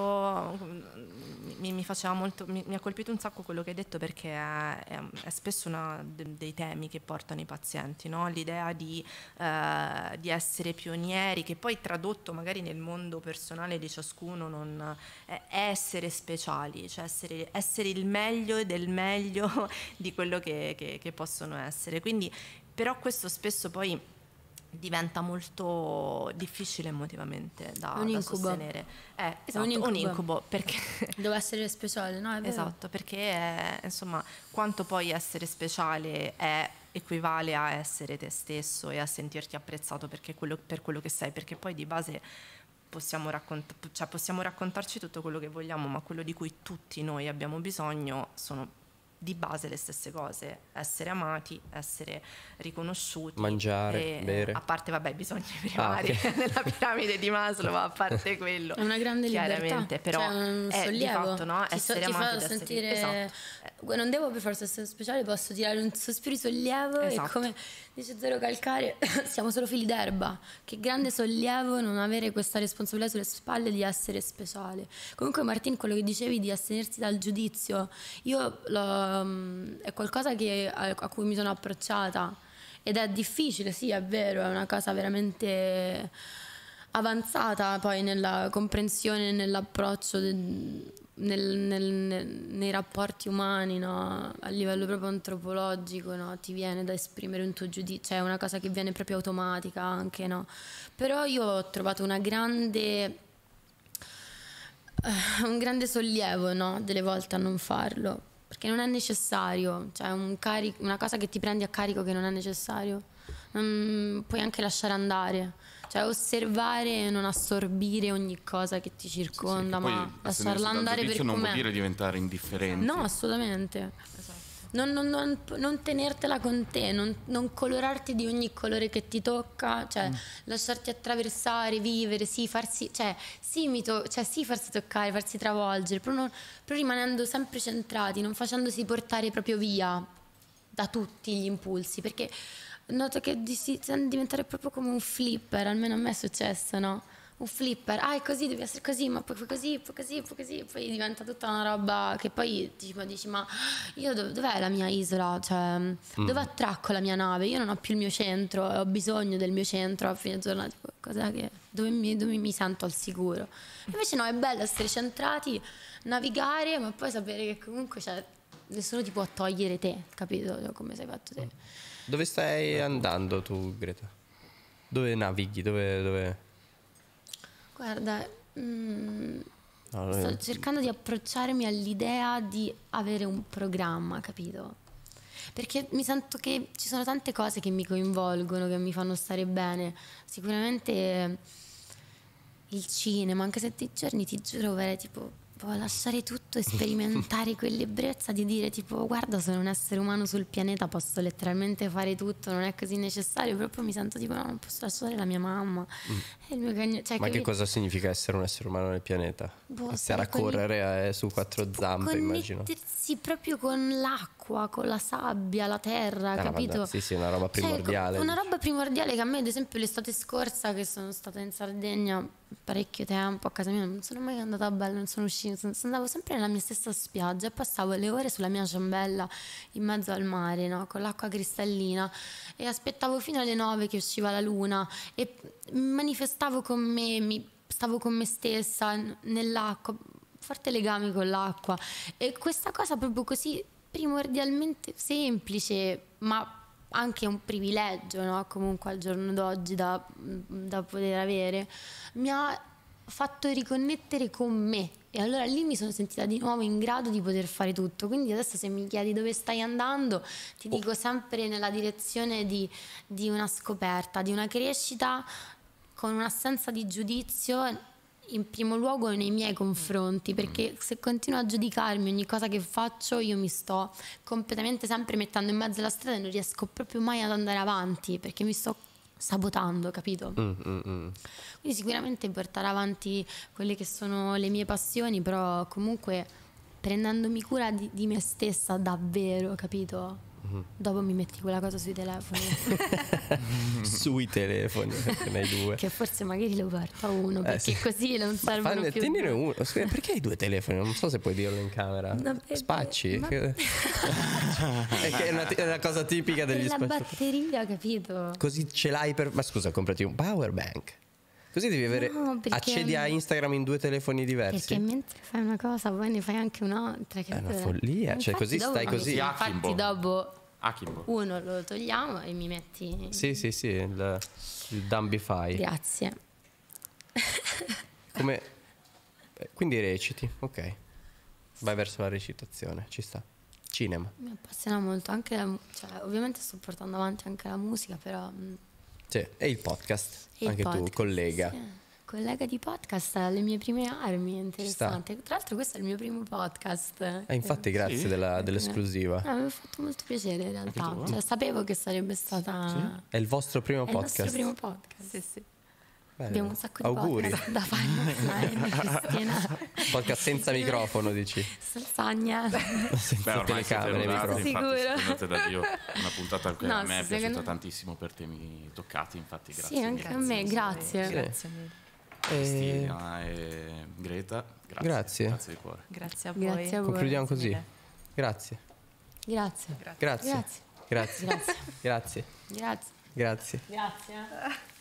mi, mi, molto, mi, ha colpito un sacco quello che hai detto perché è, è, è spesso uno dei temi che portano i pazienti, no? l'idea di, eh, di, essere pionieri, che poi tradotto magari nel mondo personale di ciascuno non, è essere speciali, cioè essere, essere, il meglio del meglio di quello che, che, che possono essere. Quindi, però questo spesso poi diventa molto difficile emotivamente da, un da sostenere. È eh, esatto, un incubo. un incubo perché deve essere speciale, no? Esatto, perché è, insomma, quanto poi essere speciale è, equivale a essere te stesso e a sentirti apprezzato perché quello, per quello che sei, perché poi di base possiamo, raccont- cioè possiamo raccontarci tutto quello che vogliamo, ma quello di cui tutti noi abbiamo bisogno sono di base le stesse cose, essere amati, essere riconosciuti, mangiare, e, eh, bere. A parte vabbè i bisogni ah, primari ah, okay. nella piramide di Maslow, a parte quello. È una grande libertà, però cioè, un è di fatto, no? Ti essere so, amati, ti sentire esatto. non devo per forza essere speciale, posso tirare un sospiro di sollievo esatto. e come dice Zero Calcare, siamo solo fili d'erba. Che grande sollievo non avere questa responsabilità sulle spalle di essere speciale. Comunque Martin, quello che dicevi di astenersi dal giudizio, io l'ho um, è qualcosa che, a, a, cui mi sono approcciata ed è difficile, sì, è vero, è una cosa veramente avanzata poi nella comprensione, nell'approccio, de, nel, nel, nel, nei rapporti umani, no? a livello proprio antropologico, no? ti viene da esprimere un tuo giudizio, cioè è una cosa che viene proprio automatica anche, no? però io ho trovato una grande eh, un grande sollievo no? delle volte a non farlo perché non è necessario, cioè un una cosa che ti prendi a carico che non è necessario, non puoi anche lasciare andare, cioè osservare e non assorbire ogni cosa che ti circonda, sì, sì, che ma lasciarla andare per com'è. Non vuol dire diventare indifferente. No, assolutamente non, non, non, non tenertela con te, non, colorarti di ogni colore che ti tocca, cioè mm. lasciarti attraversare, vivere, sì, farsi, cioè, sì, cioè, sì farsi toccare, farsi travolgere, però, però rimanendo sempre centrati, non facendosi portare proprio via da tutti gli impulsi, perché noto che si tende a diventare proprio come un flipper, almeno a me è successo, no? un flipper, ah è così, devi essere così, ma poi così, poi così, poi così, poi diventa tutta una roba che poi dici ma, dici, ma io dov- dov'è la mia isola? Cioè, mm. dove attracco la mia nave? Io non ho più il mio centro, ho bisogno del mio centro a fine giornata, tipo, cos'è che, dove mi, dove mi sento al sicuro? Invece no, è bello essere centrati, navigare, ma poi sapere che comunque cioè, nessuno ti può togliere te, capito? Cioè, come sei fatto te. Mm. Dove stai andando tu, Greta? Dove navighi? Dove, dove... Guarda, mm, allora, sto cercando di approcciarmi all'idea di avere un programma, capito? Perché mi sento che ci sono tante cose che mi coinvolgono, che mi fanno stare bene. Sicuramente il cinema, anche se ti giorni ti giuro, vera, tipo tipo lasciare tutto e sperimentare quell'ebbrezza di dire tipo guarda sono un essere umano sul pianeta, posso letteralmente fare tutto, non è così necessario, proprio mi sento tipo no, non posso lasciare la mia mamma. Mm. Cagno, cioè, Ma che cosa significa essere un essere umano nel pianeta? Boh, Iniziare a correre con... eh, su quattro zampe, immagino Connettersi immagino. proprio con l'acqua l'acqua, con la sabbia, la terra, ah, capito? Vabbè, sì, sì, una roba cioè, ecco, primordiale. Cioè, una roba primordiale che a me, ad esempio, l'estate scorsa che sono stata in Sardegna parecchio tempo a casa mia, non sono mai andata a ballo, non sono uscita, andavo sempre nella mia stessa spiaggia e passavo le ore sulla mia ciambella in mezzo al mare, no? con l'acqua cristallina e aspettavo fino alle nove che usciva la luna e manifestavo con me, mi, stavo con me stessa nell'acqua, forte legame con l'acqua e questa cosa proprio così primordialmente semplice, ma anche un privilegio, no? comunque al giorno d'oggi da, da poter avere, mi ha fatto riconnettere con me. E allora lì mi sono sentita di nuovo in grado di poter fare tutto. Quindi adesso se mi chiedi dove stai andando, ti oh. dico sempre nella direzione di, di una scoperta, di una crescita con un'assenza di giudizio in primo luogo nei miei confronti, mm. perché se continuo a giudicarmi ogni cosa che faccio, io mi sto completamente sempre mettendo in mezzo alla strada e non riesco proprio mai ad andare avanti, perché mi sto sabotando, capito? Mm, mm, mm. Quindi sicuramente portare avanti quelle che sono le mie passioni, però comunque prendendomi cura di, di me stessa davvero, capito? Mm-hmm. Dopo mi metti quella cosa sui telefoni. sui telefoni, ne hai due. Che forse magari lo a uno, eh, perché sì. così non serve fanno, più. Tienine uno. Scusa, perché hai due telefoni? Non so se puoi dirlo in camera. No, Spacci. Ma... è, è, una, è, una, cosa tipica degli spazi. La batteria, capito? Così ce l'hai per... Ma scusa, comprati un power bank. Così devi avere. No, accedi a Instagram in due telefoni diversi. Perché mentre fai una cosa, poi ne fai anche un'altra. Che è una follia. Cioè, così stai così. Infatti, dopo Akimbo. Uno lo togliamo e mi metti... Sì, sì, sì, il, il Dumbify. Grazie. Come... Eh, quindi reciti, ok. Vai verso la recitazione, ci sta. Cinema. Mi appassiona molto, anche la, cioè, ovviamente sto portando avanti anche la musica, però... Mm. Sì, e il podcast, e anche il podcast, tu, collega. Sì collega di podcast alle mie prime armi, interessante. Tra l'altro questo è il mio primo podcast. Eh, infatti grazie sì. dell'esclusiva. no, mi ha fatto molto piacere in realtà, cioè, sapevo che sarebbe stata... Sì. È il vostro primo è podcast. il nostro primo podcast, sì sì. Bene. Abbiamo un sacco di podcast da fare. podcast senza microfono, dici? Salsagna. senza Beh, telecamere, microfono. Sicuro. Da Dio. Una puntata che no, a me è piaciuta secondo... tantissimo per temi toccati, infatti grazie. Sì, anche a me, grazie. grazie. grazie. grazie Cristina e... e Greta. Grazie. Grazie. Grazie di cuore. Grazie a voi. Grazie a voi. Concludiamo così. Grazie. Grazie. Grazie. Grazie. Grazie. Grazie. Grazie. Grazie. Grazie. Grazie.